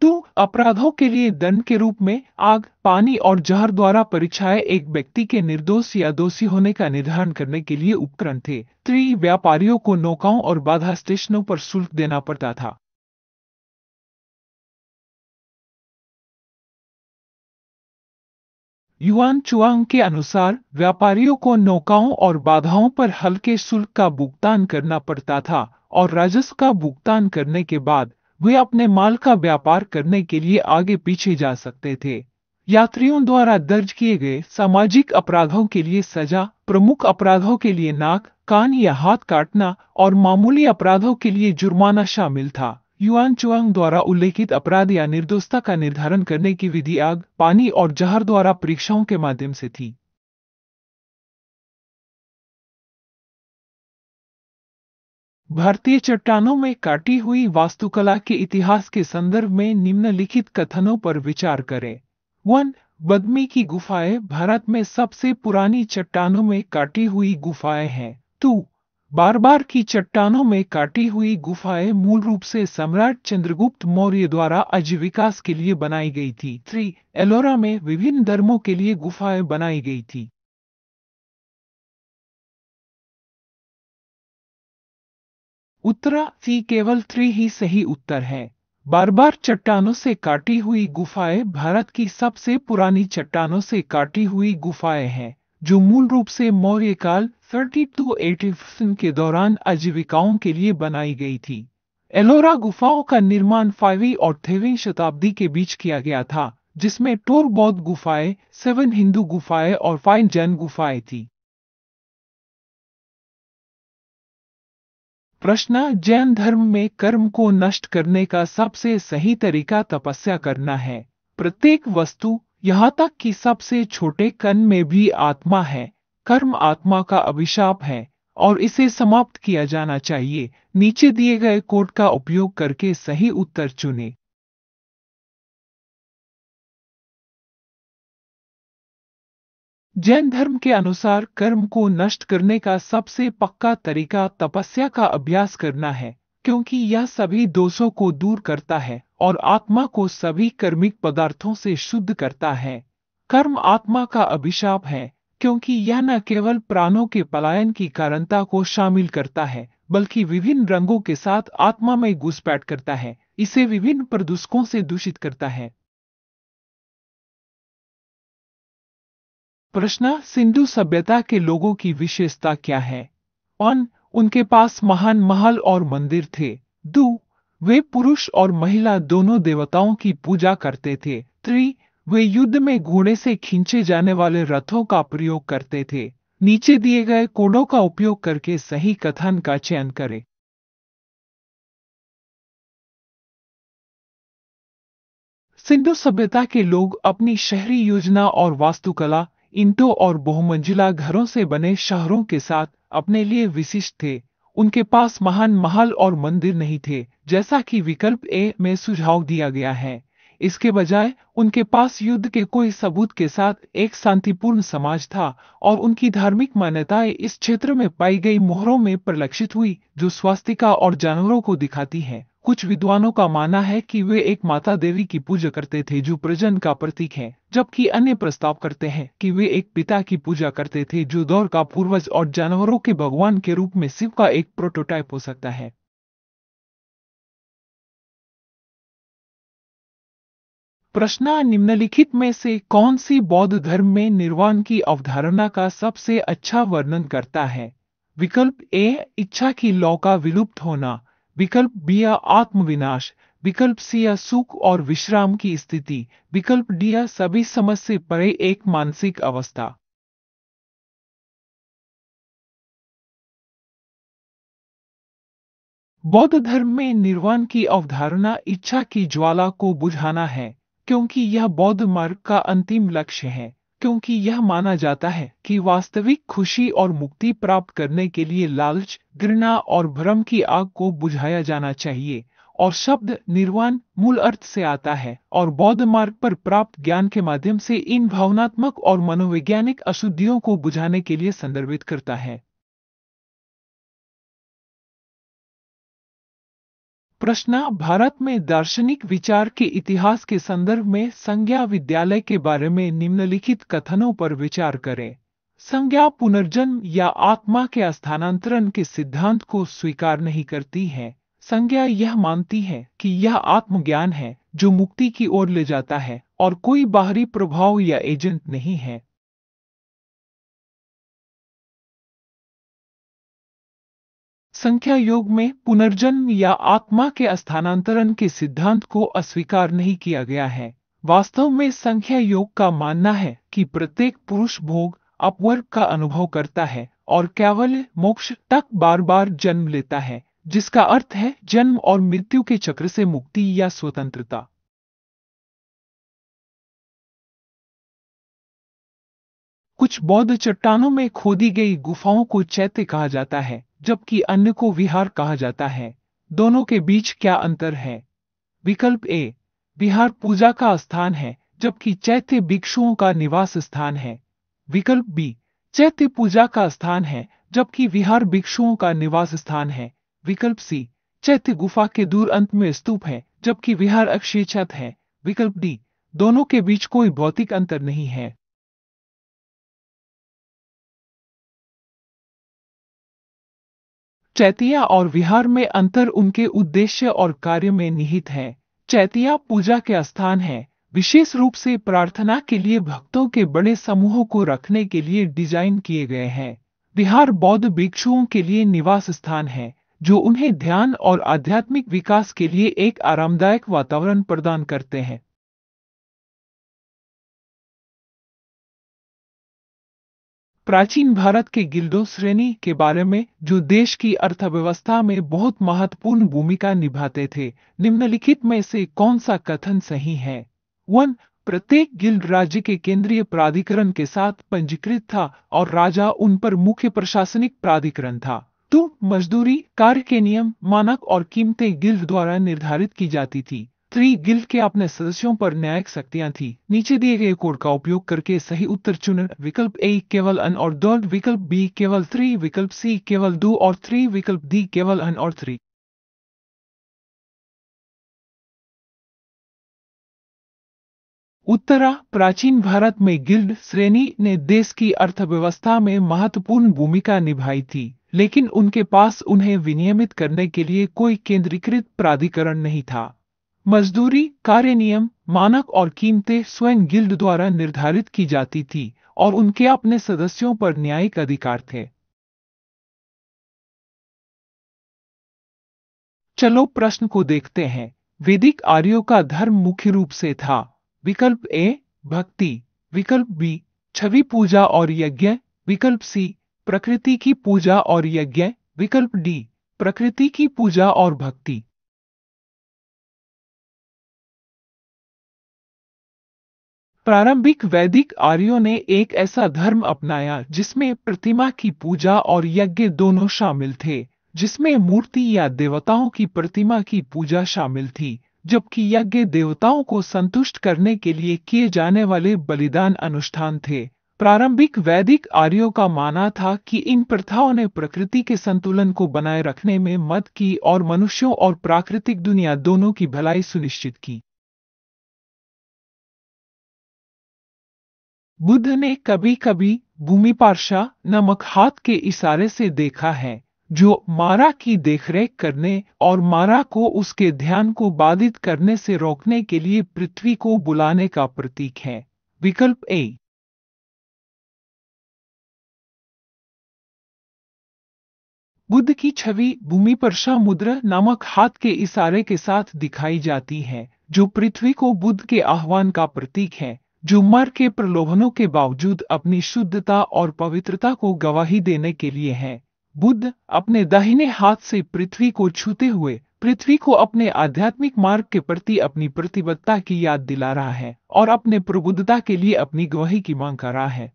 तू अपराधों के लिए दंड के रूप में आग पानी और जहर द्वारा परीक्षाए एक व्यक्ति के निर्दोष या दोषी होने का निर्धारण करने के लिए उपकरण थे थ्री व्यापारियों को नौकाओं और बाधा स्टेशनों पर शुल्क देना पड़ता था युआन चुआंग के अनुसार व्यापारियों को नौकाओं और बाधाओं पर हल्के शुल्क का भुगतान करना पड़ता था और राजस्व का भुगतान करने के बाद वे अपने माल का व्यापार करने के लिए आगे पीछे जा सकते थे यात्रियों द्वारा दर्ज किए गए सामाजिक अपराधों के लिए सजा प्रमुख अपराधों के लिए नाक कान या हाथ काटना और मामूली अपराधों के लिए जुर्माना शामिल था युआन चुआंग द्वारा उल्लेखित अपराध या निर्दोषता का निर्धारण करने की विधि आग पानी और जहर द्वारा परीक्षाओं के माध्यम से थी भारतीय चट्टानों में काटी हुई वास्तुकला के इतिहास के संदर्भ में निम्नलिखित कथनों पर विचार करें वन बदमी की गुफाएं भारत में सबसे पुरानी चट्टानों में काटी हुई गुफाएं हैं टू बार बार की चट्टानों में काटी हुई गुफाएं मूल रूप से सम्राट चंद्रगुप्त मौर्य द्वारा आजीविकास के लिए बनाई गई थी थ्री एलोरा में विभिन्न धर्मों के लिए गुफाएं बनाई गई थी उत्तरा सी केवल थ्री ही सही उत्तर है बार बार चट्टानों से काटी हुई गुफाएं भारत की सबसे पुरानी चट्टानों से काटी हुई गुफाएं हैं जो मूल रूप से मौर्य काल थर्टी टू एटी के दौरान आजीविकाओं के लिए बनाई गई थी एलोरा गुफाओं का निर्माण फाइवी और थेवी शताब्दी के बीच किया गया था जिसमें टोर बौद्ध गुफाएं सेवन हिंदू गुफाएं और फाइन जैन गुफाएं थी प्रश्न जैन धर्म में कर्म को नष्ट करने का सबसे सही तरीका तपस्या करना है प्रत्येक वस्तु यहाँ तक कि सबसे छोटे कण में भी आत्मा है कर्म आत्मा का अभिशाप है और इसे समाप्त किया जाना चाहिए नीचे दिए गए कोड का उपयोग करके सही उत्तर चुने जैन धर्म के अनुसार कर्म को नष्ट करने का सबसे पक्का तरीका तपस्या का अभ्यास करना है क्योंकि यह सभी दोषों को दूर करता है और आत्मा को सभी कर्मिक पदार्थों से शुद्ध करता है कर्म आत्मा का अभिशाप है क्योंकि यह न केवल प्राणों के पलायन की कारणता को शामिल करता है बल्कि विभिन्न रंगों के साथ आत्मा में घुसपैठ करता है इसे विभिन्न प्रदूषकों से दूषित करता है प्रश्न सिंधु सभ्यता के लोगों की विशेषता क्या है ऑन उनके पास महान महल और मंदिर थे दू वे पुरुष और महिला दोनों देवताओं की पूजा करते थे त्री वे युद्ध में घोड़े से खींचे जाने वाले रथों का प्रयोग करते थे नीचे दिए गए कोडों का उपयोग करके सही कथन का चयन करें सिंधु सभ्यता के लोग अपनी शहरी योजना और वास्तुकला इंटों और बहुमंजिला घरों से बने शहरों के साथ अपने लिए विशिष्ट थे उनके पास महान महल और मंदिर नहीं थे जैसा कि विकल्प ए में सुझाव दिया गया है इसके बजाय उनके पास युद्ध के कोई सबूत के साथ एक शांतिपूर्ण समाज था और उनकी धार्मिक मान्यताएं इस क्षेत्र में पाई गई मोहरों में परिलक्षित हुई जो स्वास्तिका और जानवरों को दिखाती हैं कुछ विद्वानों का मानना है कि वे एक माता देवी की पूजा करते थे जो प्रजन का प्रतीक है जबकि अन्य प्रस्ताव करते हैं कि वे एक पिता की पूजा करते थे जो दौर का पूर्वज और जानवरों के भगवान के रूप में शिव का एक प्रोटोटाइप हो सकता है प्रश्न निम्नलिखित में से कौन सी बौद्ध धर्म में निर्वाण की अवधारणा का सबसे अच्छा वर्णन करता है विकल्प ए इच्छा की लौ का विलुप्त होना विकल्प बी है आत्मविनाश विकल्प सी या सुख और विश्राम की स्थिति विकल्प डी या सभी समझ से परे एक मानसिक अवस्था बौद्ध धर्म में निर्वाण की अवधारणा इच्छा की ज्वाला को बुझाना है क्योंकि यह बौद्ध मार्ग का अंतिम लक्ष्य है क्योंकि यह माना जाता है कि वास्तविक खुशी और मुक्ति प्राप्त करने के लिए लालच घृणा और भ्रम की आग को बुझाया जाना चाहिए और शब्द निर्वाण मूल अर्थ से आता है और बौद्ध मार्ग पर प्राप्त ज्ञान के माध्यम से इन भावनात्मक और मनोवैज्ञानिक अशुद्धियों को बुझाने के लिए संदर्भित करता है प्रश्न भारत में दार्शनिक विचार के इतिहास के संदर्भ में संज्ञा विद्यालय के बारे में निम्नलिखित कथनों पर विचार करें संज्ञा पुनर्जन्म या आत्मा के स्थानांतरण के सिद्धांत को स्वीकार नहीं करती है संज्ञा यह मानती है कि यह आत्मज्ञान है जो मुक्ति की ओर ले जाता है और कोई बाहरी प्रभाव या एजेंट नहीं है संख्या योग में पुनर्जन्म या आत्मा के स्थानांतरण के सिद्धांत को अस्वीकार नहीं किया गया है वास्तव में संख्या योग का मानना है कि प्रत्येक पुरुष भोग अपवर्ग का अनुभव करता है और केवल मोक्ष तक बार बार जन्म लेता है जिसका अर्थ है जन्म और मृत्यु के चक्र से मुक्ति या स्वतंत्रता कुछ बौद्ध चट्टानों में खोदी गई गुफाओं को चैत्य कहा जाता है जबकि अन्य को विहार कहा जाता है दोनों के बीच क्या अंतर है विकल्प ए विहार पूजा का स्थान है जबकि चैत्य भिक्षुओं का निवास स्थान है विकल्प बी चैत्य पूजा का स्थान है जबकि विहार भिक्षुओं का निवास स्थान है विकल्प सी चैत्य गुफा के दूर अंत में स्तूप है जबकि विहार छत है विकल्प डी दोनों के बीच कोई भौतिक अंतर नहीं है चैतिया और विहार में अंतर उनके उद्देश्य और कार्य में निहित है चैतिया पूजा के स्थान है विशेष रूप से प्रार्थना के लिए भक्तों के बड़े समूहों को रखने के लिए डिजाइन किए गए हैं बिहार बौद्ध भिक्षुओं के लिए निवास स्थान है जो उन्हें ध्यान और आध्यात्मिक विकास के लिए एक आरामदायक वातावरण प्रदान करते हैं प्राचीन भारत के गिल्डो श्रेणी के बारे में जो देश की अर्थव्यवस्था में बहुत महत्वपूर्ण भूमिका निभाते थे निम्नलिखित में से कौन सा कथन सही है वन प्रत्येक गिल्ड राज्य के केंद्रीय प्राधिकरण के साथ पंजीकृत था और राजा उन पर मुख्य प्रशासनिक प्राधिकरण था तो मजदूरी कार्य के नियम मानक और कीमतें गिल्ड द्वारा निर्धारित की जाती थी थ्री तो गिल्ड के अपने सदस्यों पर न्यायिक शक्तियां थी नीचे दिए गए कोड का उपयोग करके सही उत्तर चुन विकल्प ए केवल अन और दो विकल्प बी केवल थ्री विकल्प सी केवल दो और थ्री विकल्प डी केवल अन और थ्री उत्तरा प्राचीन भारत में गिल्ड श्रेणी ने देश की अर्थव्यवस्था में महत्वपूर्ण भूमिका निभाई थी लेकिन उनके पास उन्हें विनियमित करने के लिए कोई केंद्रीकृत प्राधिकरण नहीं था मजदूरी कार्य नियम मानक और कीमतें स्वयं गिल्ड द्वारा निर्धारित की जाती थी और उनके अपने सदस्यों पर न्यायिक अधिकार थे चलो प्रश्न को देखते हैं वैदिक आर्यों का धर्म मुख्य रूप से था विकल्प ए भक्ति विकल्प बी छवि पूजा और यज्ञ विकल्प सी प्रकृति की पूजा और यज्ञ विकल्प डी प्रकृति की पूजा और भक्ति प्रारंभिक वैदिक आर्यों ने एक ऐसा धर्म अपनाया जिसमें प्रतिमा की पूजा और यज्ञ दोनों शामिल थे जिसमें मूर्ति या देवताओं की प्रतिमा की पूजा शामिल थी जबकि यज्ञ देवताओं को संतुष्ट करने के लिए किए जाने वाले बलिदान अनुष्ठान थे प्रारंभिक वैदिक आर्यों का माना था कि इन प्रथाओं ने प्रकृति के संतुलन को बनाए रखने में मद की और मनुष्यों और प्राकृतिक दुनिया दोनों की भलाई सुनिश्चित की बुद्ध ने कभी कभी भूमि पार्शा नमक हाथ के इशारे से देखा है जो मारा की देखरेख करने और मारा को उसके ध्यान को बाधित करने से रोकने के लिए पृथ्वी को बुलाने का प्रतीक है विकल्प ए बुद्ध की छवि भूमि परशा मुद्रा नामक हाथ के इशारे के साथ दिखाई जाती है जो पृथ्वी को बुद्ध के आह्वान का प्रतीक है जुम्मर के प्रलोभनों के बावजूद अपनी शुद्धता और पवित्रता को गवाही देने के लिए हैं बुद्ध अपने दाहिने हाथ से पृथ्वी को छूते हुए पृथ्वी को अपने आध्यात्मिक मार्ग के प्रति अपनी प्रतिबद्धता की याद दिला रहा है और अपने प्रबुद्धता के लिए अपनी गवाही की मांग कर रहा है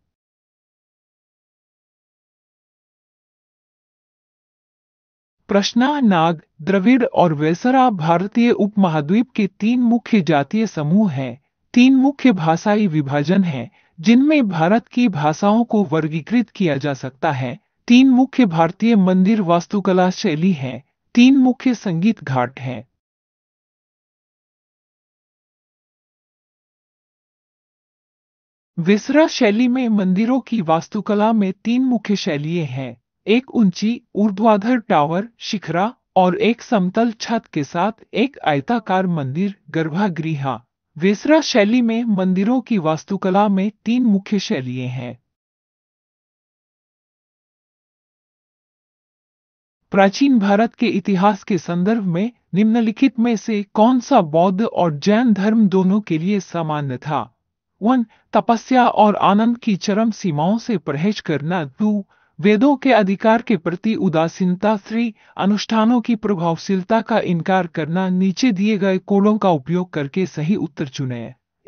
प्रश्ना नाग द्रविड़ और वेसरा भारतीय उपमहाद्वीप के तीन मुख्य जातीय समूह हैं तीन मुख्य भाषाई विभाजन हैं, जिनमें भारत की भाषाओं को वर्गीकृत किया जा सकता है तीन मुख्य भारतीय मंदिर वास्तुकला शैली हैं, तीन मुख्य संगीत घाट हैं विसरा शैली में मंदिरों की वास्तुकला में तीन मुख्य शैलियां हैं एक ऊंची ऊर्ध्वाधर टावर शिखरा और एक समतल छत के साथ एक आयताकार मंदिर गर्भागृहा वेसरा शैली में मंदिरों की वास्तुकला में तीन मुख्य शैलियां हैं प्राचीन भारत के इतिहास के संदर्भ में निम्नलिखित में से कौन सा बौद्ध और जैन धर्म दोनों के लिए सामान्य था वन तपस्या और आनंद की चरम सीमाओं से परहेज करना टू वेदों के अधिकार के प्रति उदासीनता श्री अनुष्ठानों की प्रभावशीलता का इनकार करना नीचे दिए गए कोलों का उपयोग करके सही उत्तर चुने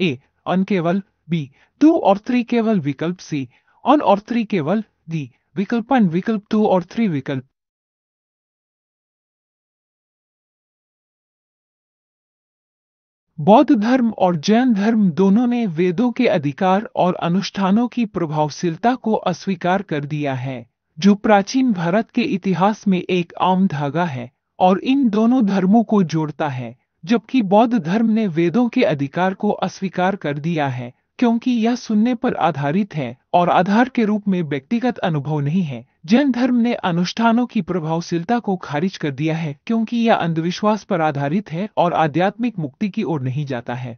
ए अन केवल बी टू और थ्री केवल विकल्प सी अन और थ्री केवल डी विकल्पन विकल्प टू और थ्री विकल्प बौद्ध धर्म और जैन धर्म दोनों ने वेदों के अधिकार और अनुष्ठानों की प्रभावशीलता को अस्वीकार कर दिया है जो प्राचीन भारत के इतिहास में एक आम धागा है और इन दोनों धर्मों को जोड़ता है जबकि बौद्ध धर्म ने वेदों के अधिकार को अस्वीकार कर दिया है क्योंकि यह सुनने पर आधारित है और आधार के रूप में व्यक्तिगत अनुभव नहीं है जैन धर्म ने अनुष्ठानों की प्रभावशीलता को खारिज कर दिया है क्योंकि यह अंधविश्वास पर आधारित है और आध्यात्मिक मुक्ति की ओर नहीं जाता है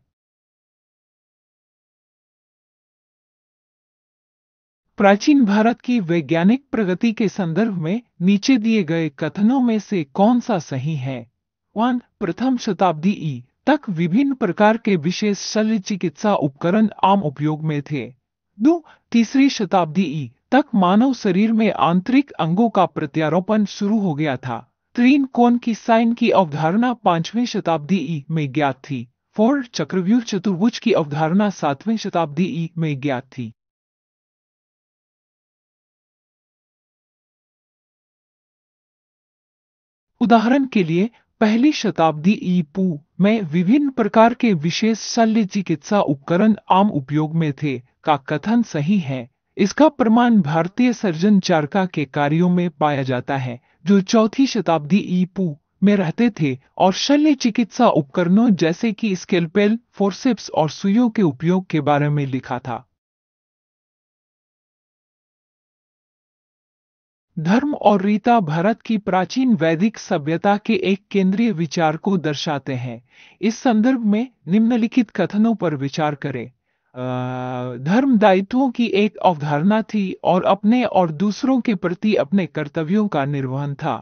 प्राचीन भारत की वैज्ञानिक प्रगति के संदर्भ में नीचे दिए गए कथनों में से कौन सा सही है वन प्रथम शताब्दी ई तक विभिन्न प्रकार के विशेष शल्य चिकित्सा उपकरण आम उपयोग में थे दो तीसरी शताब्दी ई तक मानव शरीर में आंतरिक अंगों का प्रत्यारोपण शुरू हो गया था त्रीन कोण की साइन की अवधारणा पांचवी शताब्दी ई में ज्ञात थी फोर चक्रव्यूह चतुर्भुज की अवधारणा सातवें शताब्दी ई में ज्ञात थी उदाहरण के लिए पहली शताब्दी ईपू में विभिन्न प्रकार के विशेष शल्य चिकित्सा उपकरण आम उपयोग में थे का कथन सही है इसका प्रमाण भारतीय सर्जन चारका के कार्यों में पाया जाता है जो चौथी शताब्दी ईपू में रहते थे और शल्य चिकित्सा उपकरणों जैसे कि स्केलपेल फोर्सेप्स और सुइयों के उपयोग के बारे में लिखा था धर्म और रीता भारत की प्राचीन वैदिक सभ्यता के एक केंद्रीय विचार को दर्शाते हैं इस संदर्भ में निम्नलिखित कथनों पर विचार करें धर्म दायित्वों की एक अवधारणा थी और अपने और दूसरों के प्रति अपने कर्तव्यों का निर्वहन था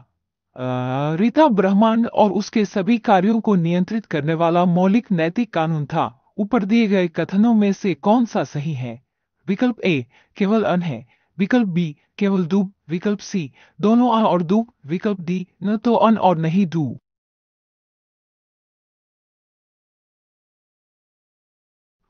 रीता ब्रह्मांड और उसके सभी कार्यों को नियंत्रित करने वाला मौलिक नैतिक कानून था ऊपर दिए गए कथनों में से कौन सा सही है विकल्प ए केवल अन है विकल्प बी केवल दो विकल्प सी दोनों आ और दो विकल्प डी न तो अन और नहीं दू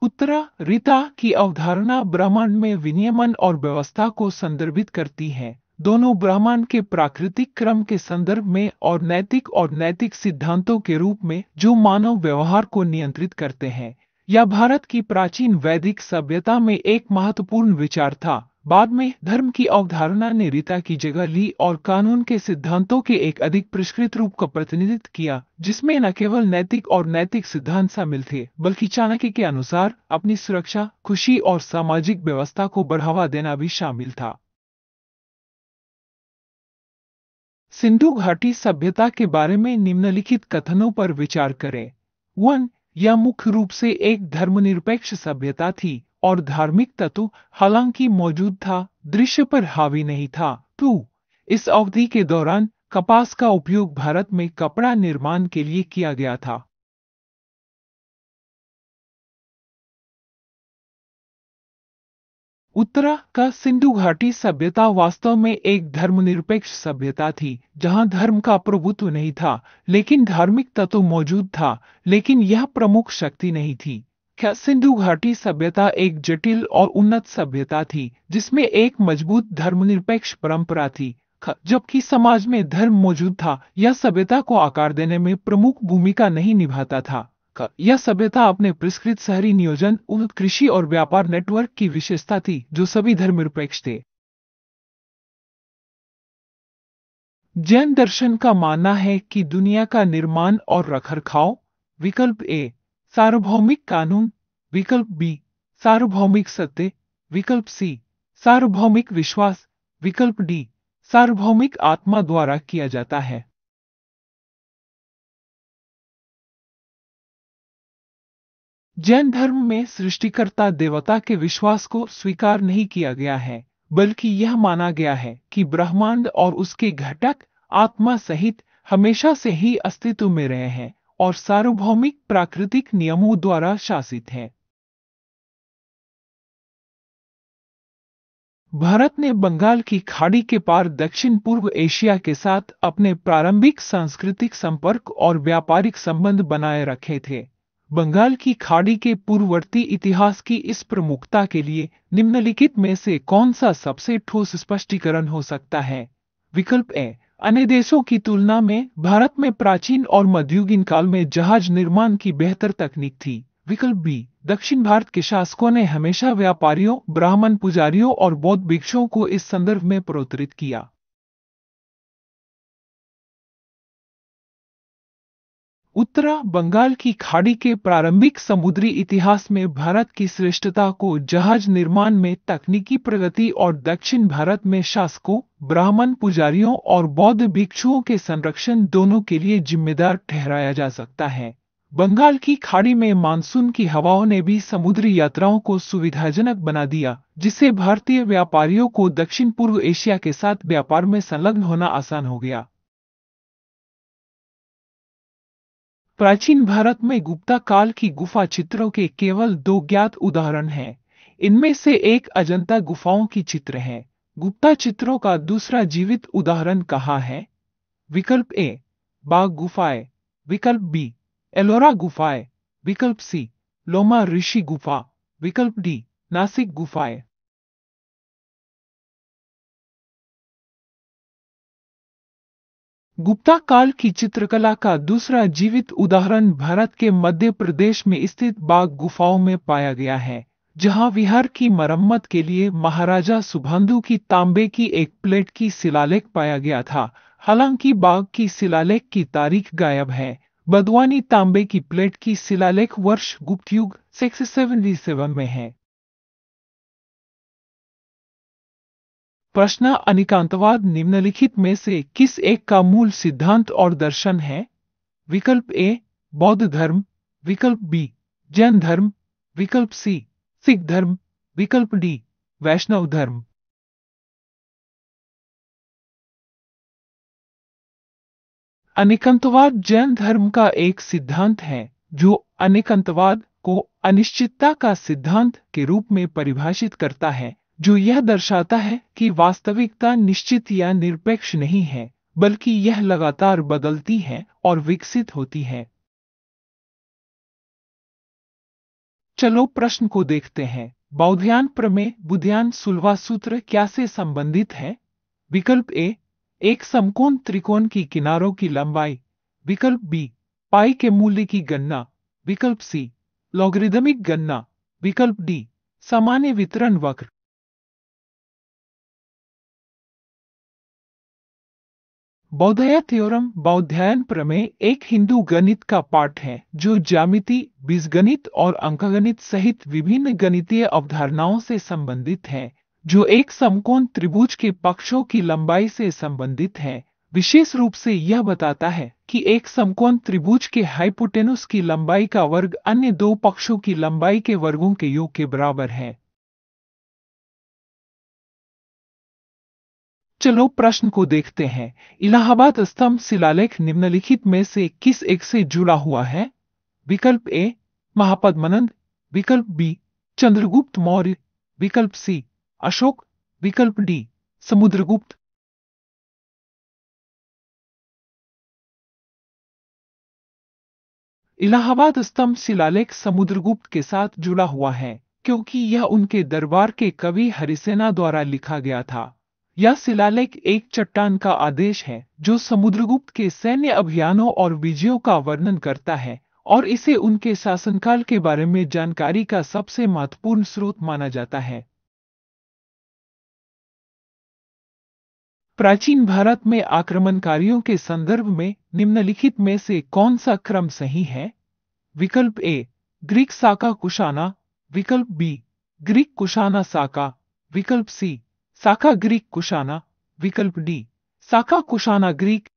उत्तरा रीता की अवधारणा ब्राह्मण में विनियमन और व्यवस्था को संदर्भित करती है दोनों ब्राह्मण के प्राकृतिक क्रम के संदर्भ में और नैतिक और नैतिक सिद्धांतों के रूप में जो मानव व्यवहार को नियंत्रित करते हैं यह भारत की प्राचीन वैदिक सभ्यता में एक महत्वपूर्ण विचार था बाद में धर्म की अवधारणा ने रीता की जगह ली और कानून के सिद्धांतों के एक अधिक परिष्कृत रूप का प्रतिनिधित्व किया जिसमें न केवल नैतिक और नैतिक सिद्धांत शामिल थे बल्कि चाणक्य के अनुसार अपनी सुरक्षा खुशी और सामाजिक व्यवस्था को बढ़ावा देना भी शामिल था सिंधु घाटी सभ्यता के बारे में निम्नलिखित कथनों पर विचार करें वन यह मुख्य रूप से एक धर्मनिरपेक्ष सभ्यता थी और धार्मिक तत्व हालांकि मौजूद था दृश्य पर हावी नहीं था टू इस अवधि के दौरान कपास का उपयोग भारत में कपड़ा निर्माण के लिए किया गया था उत्तरा का सिंधु घाटी सभ्यता वास्तव में एक धर्मनिरपेक्ष सभ्यता थी जहां धर्म का प्रभुत्व नहीं था लेकिन धार्मिक तत्व मौजूद था लेकिन यह प्रमुख शक्ति नहीं थी सिंधु घाटी सभ्यता एक जटिल और उन्नत सभ्यता थी जिसमें एक मजबूत धर्मनिरपेक्ष परंपरा थी जबकि समाज में धर्म मौजूद था यह सभ्यता को आकार देने में प्रमुख भूमिका नहीं निभाता था यह सभ्यता अपने पुरस्कृत शहरी नियोजन कृषि और व्यापार नेटवर्क की विशेषता थी जो सभी धर्मनिरपेक्ष थे जैन दर्शन का मानना है कि दुनिया का निर्माण और रखरखाव विकल्प ए सार्वभौमिक कानून विकल्प बी सार्वभौमिक सत्य विकल्प सी सार्वभौमिक विश्वास विकल्प डी सार्वभौमिक आत्मा द्वारा किया जाता है जैन धर्म में सृष्टिकर्ता देवता के विश्वास को स्वीकार नहीं किया गया है बल्कि यह माना गया है कि ब्रह्मांड और उसके घटक आत्मा सहित हमेशा से ही अस्तित्व में रहे हैं और सार्वभौमिक प्राकृतिक नियमों द्वारा शासित है भारत ने बंगाल की खाड़ी के पार दक्षिण पूर्व एशिया के साथ अपने प्रारंभिक सांस्कृतिक संपर्क और व्यापारिक संबंध बनाए रखे थे बंगाल की खाड़ी के पूर्ववर्ती इतिहास की इस प्रमुखता के लिए निम्नलिखित में से कौन सा सबसे ठोस स्पष्टीकरण हो सकता है विकल्प ए अन्य देशों की तुलना में भारत में प्राचीन और मध्युगिन काल में जहाज निर्माण की बेहतर तकनीक थी विकल्प बी दक्षिण भारत के शासकों ने हमेशा व्यापारियों ब्राह्मण पुजारियों और बौद्ध भिक्षुओं को इस संदर्भ में प्रोत्तरित किया उत्तरा बंगाल की खाड़ी के प्रारंभिक समुद्री इतिहास में भारत की श्रेष्ठता को जहाज निर्माण में तकनीकी प्रगति और दक्षिण भारत में शासकों ब्राह्मण पुजारियों और बौद्ध भिक्षुओं के संरक्षण दोनों के लिए जिम्मेदार ठहराया जा सकता है बंगाल की खाड़ी में मानसून की हवाओं ने भी समुद्री यात्राओं को सुविधाजनक बना दिया जिससे भारतीय व्यापारियों को दक्षिण पूर्व एशिया के साथ व्यापार में संलग्न होना आसान हो गया प्राचीन भारत में गुप्ता काल की गुफा चित्रों के केवल दो ज्ञात उदाहरण हैं इनमें से एक अजंता गुफाओं की चित्र है गुप्ता चित्रों का दूसरा जीवित उदाहरण कहा है विकल्प ए बाघ गुफाएं विकल्प बी एलोरा गुफाएं विकल्प सी लोमा ऋषि गुफा विकल्प डी नासिक गुफाएं गुप्ता काल की चित्रकला का दूसरा जीवित उदाहरण भारत के मध्य प्रदेश में स्थित बाग गुफाओं में पाया गया है जहां विहार की मरम्मत के लिए महाराजा सुभंधु की तांबे की एक प्लेट की शिलालेख पाया गया था हालांकि बाग की शिलालेख की तारीख गायब है बदवानी तांबे की प्लेट की शिलालेख वर्ष गुप्त युग सिक्स में है प्रश्न अनिकांतवाद निम्नलिखित में से किस एक का मूल सिद्धांत और दर्शन है विकल्प ए बौद्ध धर्म विकल्प बी जैन धर्म विकल्प सी सिख धर्म विकल्प डी वैष्णव धर्म अनिकंतवाद जैन धर्म का एक सिद्धांत है जो अनिकंतवाद को अनिश्चितता का सिद्धांत के रूप में परिभाषित करता है जो यह दर्शाता है कि वास्तविकता निश्चित या निरपेक्ष नहीं है बल्कि यह लगातार बदलती है और विकसित होती है चलो प्रश्न को देखते हैं बौद्ध्यान प्रमेय बुध्यान सुलवा सूत्र क्या से संबंधित है विकल्प ए एक समकोण त्रिकोण की किनारों की लंबाई विकल्प बी पाई के मूल्य की गणना विकल्प सी लॉगरिदमिक गणना विकल्प डी सामान्य वितरण वक्र बौद्धय थ्योरम बौद्धायन प्रमेय एक हिंदू गणित का पाठ है जो ज्यामिति बीजगणित और अंकगणित सहित विभिन्न गणितीय अवधारणाओं से संबंधित है जो एक समकोण त्रिभुज के पक्षों की लंबाई से संबंधित है विशेष रूप से यह बताता है कि एक समकोण त्रिभुज के हाइपोटेनुस की लंबाई का वर्ग अन्य दो पक्षों की लंबाई के वर्गों के योग के बराबर है चलो प्रश्न को देखते हैं इलाहाबाद स्तंभ शिलालेख निम्नलिखित में से किस एक से जुड़ा हुआ है विकल्प ए महापद्मनंद विकल्प बी चंद्रगुप्त मौर्य विकल्प सी अशोक विकल्प डी समुद्रगुप्त इलाहाबाद स्तंभ शिलालेख समुद्रगुप्त के साथ जुड़ा हुआ है क्योंकि यह उनके दरबार के कवि हरिसेना द्वारा लिखा गया था यह शिलालेख एक चट्टान का आदेश है जो समुद्रगुप्त के सैन्य अभियानों और विजयों का वर्णन करता है और इसे उनके शासनकाल के बारे में जानकारी का सबसे महत्वपूर्ण स्रोत माना जाता है प्राचीन भारत में आक्रमणकारियों के संदर्भ में निम्नलिखित में से कौन सा क्रम सही है विकल्प ए ग्रीक साका कुशाना विकल्प बी ग्रीक कुशाना साका विकल्प सी साका ग्रीक कुशाना विकल्प डी साका कुशाना ग्रीक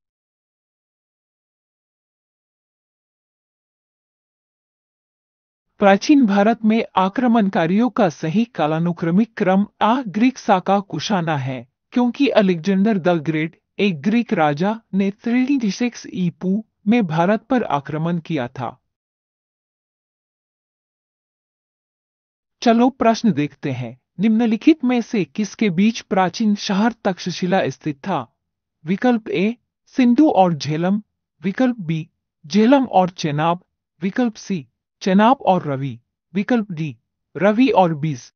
प्राचीन भारत में आक्रमणकारियों का सही कालानुक्रमिक क्रम आ ग्रीक साका कुशाना है क्योंकि अलेक्जेंडर द ग्रेट एक ग्रीक राजा ने थ्री सिक्स ईपू में भारत पर आक्रमण किया था चलो प्रश्न देखते हैं निम्नलिखित में से किसके बीच प्राचीन शहर तक्षशिला स्थित था विकल्प ए सिंधु और झेलम विकल्प बी झेलम और चेनाब विकल्प सी चेनाब और रवि विकल्प डी रवि और बीस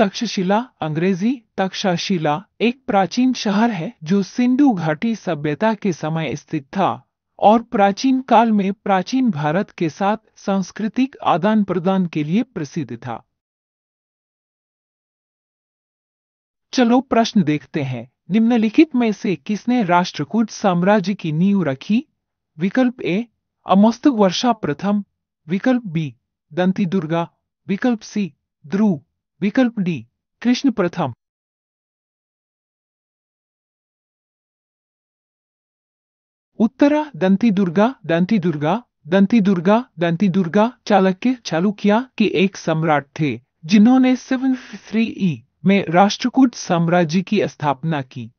तक्षशिला अंग्रेजी तक्षशिला एक प्राचीन शहर है जो सिंधु घाटी सभ्यता के समय स्थित था और प्राचीन काल में प्राचीन भारत के साथ सांस्कृतिक आदान प्रदान के लिए प्रसिद्ध था चलो प्रश्न देखते हैं निम्नलिखित में से किसने राष्ट्रकूट साम्राज्य की नींव रखी विकल्प ए अमस्त वर्षा प्रथम विकल्प बी दंती दुर्गा विकल्प सी ध्रुव विकल्प डी कृष्ण प्रथम उत्तरा दंती दुर्गा दंती दुर्गा दंती दुर्गा दंती दुर्गा चालक्य चालुक्या के एक सम्राट थे जिन्होंने सेवन थ्री ई में राष्ट्रकूट साम्राज्य की स्थापना की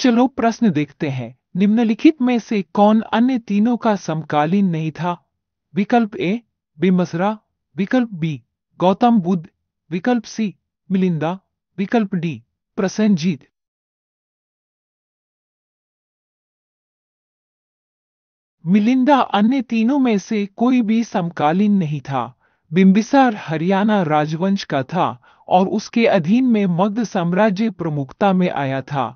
चलो प्रश्न देखते हैं निम्नलिखित में से कौन अन्य तीनों का समकालीन नहीं था विकल्प ए बिमसरा विकल्प बी गौतम बुद्ध विकल्प सी मिलिंदा विकल्प डी प्रसन्नजीत मिलिंदा अन्य तीनों में से कोई भी समकालीन नहीं था बिंबिसार हरियाणा राजवंश का था और उसके अधीन में मग्ध साम्राज्य प्रमुखता में आया था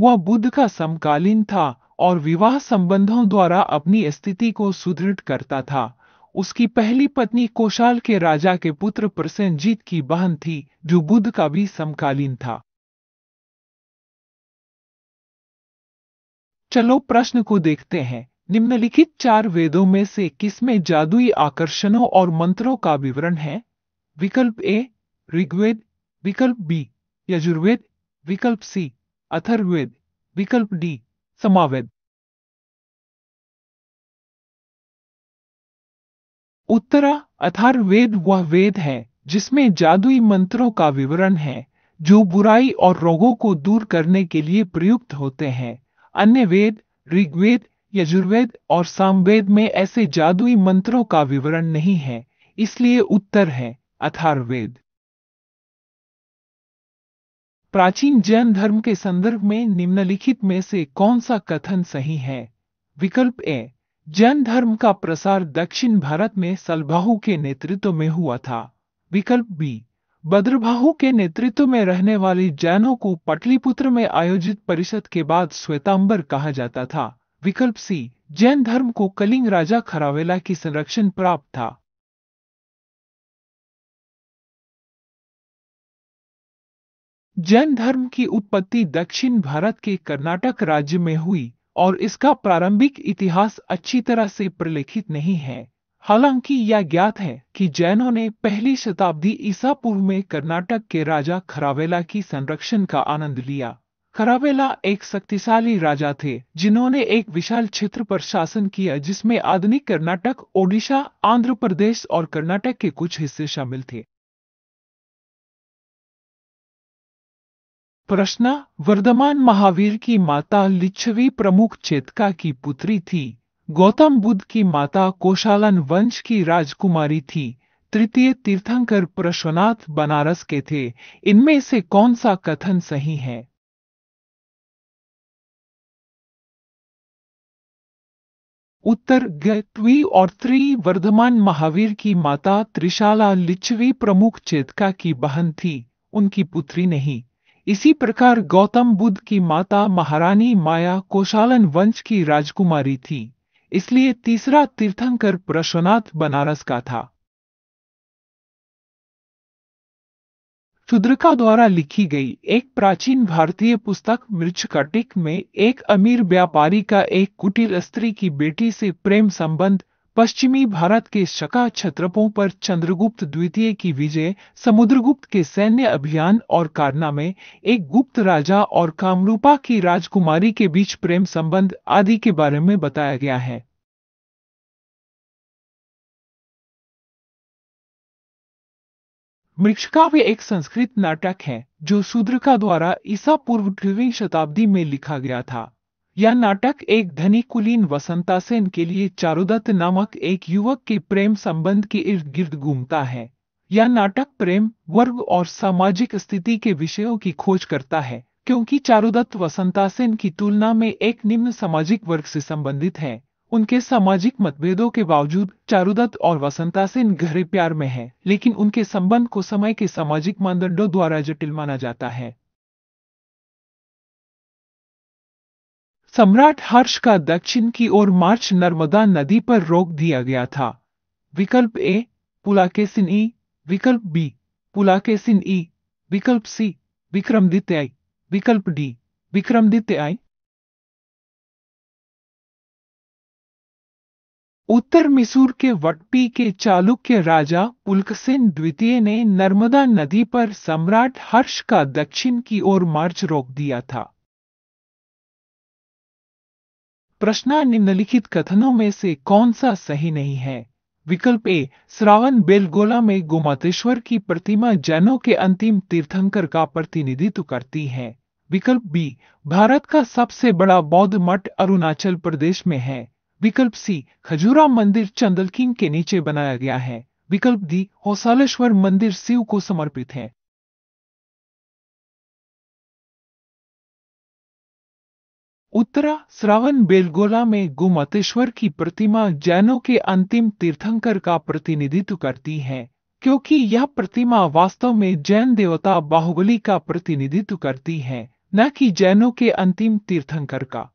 वह बुद्ध का समकालीन था और विवाह संबंधों द्वारा अपनी स्थिति को सुदृढ़ करता था उसकी पहली पत्नी कोशाल के राजा के पुत्र प्रसेंजीत की बहन थी जो बुद्ध का भी समकालीन था चलो प्रश्न को देखते हैं निम्नलिखित चार वेदों में से किसमें जादुई आकर्षणों और मंत्रों का विवरण है विकल्प ए ऋग्वेद विकल्प बी यजुर्वेद विकल्प सी अथर्वेद विकल्प डी समावेद उत्तरा अथर्वेद वह वेद है जिसमें जादुई मंत्रों का विवरण है जो बुराई और रोगों को दूर करने के लिए प्रयुक्त होते हैं अन्य वेद ऋग्वेद यजुर्वेद और सामवेद में ऐसे जादुई मंत्रों का विवरण नहीं है इसलिए उत्तर है अथार्वेद प्राचीन जैन धर्म के संदर्भ में निम्नलिखित में से कौन सा कथन सही है विकल्प ए जैन धर्म का प्रसार दक्षिण भारत में सलबाहु के नेतृत्व में हुआ था विकल्प बी बद्रबाहु के नेतृत्व में रहने वाले जैनों को पटलिपुत्र में आयोजित परिषद के बाद श्वेतांबर कहा जाता था विकल्प सी जैन धर्म को कलिंग राजा खरावेला की संरक्षण प्राप्त था जैन धर्म की उत्पत्ति दक्षिण भारत के कर्नाटक राज्य में हुई और इसका प्रारंभिक इतिहास अच्छी तरह से प्रलेखित नहीं है हालांकि यह ज्ञात है कि जैनों ने पहली शताब्दी ईसा पूर्व में कर्नाटक के राजा खरावेला की संरक्षण का आनंद लिया करावेला एक शक्तिशाली राजा थे जिन्होंने एक विशाल क्षेत्र पर शासन किया जिसमें आधुनिक कर्नाटक ओडिशा आंध्र प्रदेश और कर्नाटक के कुछ हिस्से शामिल थे प्रश्न वर्धमान महावीर की माता लिच्छवी प्रमुख चेतका की पुत्री थी गौतम बुद्ध की माता कोशालन वंश की राजकुमारी थी तृतीय तीर्थंकर प्रश्वनाथ बनारस के थे इनमें से कौन सा कथन सही है उत्तर गयत्वी और त्री वर्धमान महावीर की माता त्रिशाला लिच्छवी प्रमुख चेतका की बहन थी उनकी पुत्री नहीं इसी प्रकार गौतम बुद्ध की माता महारानी माया कोशालन वंश की राजकुमारी थी इसलिए तीसरा तीर्थंकर प्रश्वनाथ बनारस का था सुद्रका द्वारा लिखी गई एक प्राचीन भारतीय पुस्तक मृक्षकटिक में एक अमीर व्यापारी का एक कुटीर स्त्री की बेटी से प्रेम संबंध पश्चिमी भारत के शका छत्रपों पर चंद्रगुप्त द्वितीय की विजय समुद्रगुप्त के सैन्य अभियान और कारना में एक गुप्त राजा और कामरूपा की राजकुमारी के बीच प्रेम संबंध आदि के बारे में बताया गया है मृक्षकाव्य एक संस्कृत नाटक है जो शूद्रका द्वारा ईसा पूर्व ठीवी शताब्दी में लिखा गया था यह नाटक एक धनी कुलीन वसंतासेन के लिए चारुदत्त नामक एक युवक के प्रेम संबंध के इर्द गिर्द घूमता है यह नाटक प्रेम वर्ग और सामाजिक स्थिति के विषयों की खोज करता है क्योंकि चारुदत्त वसंतासेन की तुलना में एक निम्न सामाजिक वर्ग से संबंधित है उनके सामाजिक मतभेदों के बावजूद चारुदत्त और वसंता से गहरे प्यार में है लेकिन उनके संबंध को समय के सामाजिक मानदंडों द्वारा जटिल माना जाता है सम्राट हर्ष का दक्षिण की ओर मार्च नर्मदा नदी पर रोक दिया गया था विकल्प ए पुलाकेसिन ई विकल्प बी पुलाकेसिन ई विकल्प सी विक्रमदित्य विकल्प डी विक्रमदित्य उत्तर मिसूर के वटपी के चालुक्य राजा पुलकसेन द्वितीय ने नर्मदा नदी पर सम्राट हर्ष का दक्षिण की ओर मार्च रोक दिया था प्रश्न निम्नलिखित कथनों में से कौन सा सही नहीं है विकल्प ए श्रावण बेलगोला में गोमातेश्वर की प्रतिमा जैनों के अंतिम तीर्थंकर का प्रतिनिधित्व करती है विकल्प बी भारत का सबसे बड़ा बौद्ध मठ अरुणाचल प्रदेश में है विकल्प सी खजूरा मंदिर चंदलकिंग के नीचे बनाया गया है विकल्प डी हौसालेश्वर मंदिर शिव को समर्पित है उत्तरा श्रावण बेलगोला में गोमतेश्वर की प्रतिमा जैनों के अंतिम तीर्थंकर का प्रतिनिधित्व करती है क्योंकि यह प्रतिमा वास्तव में जैन देवता बाहुबली का प्रतिनिधित्व करती है न कि जैनों के अंतिम तीर्थंकर का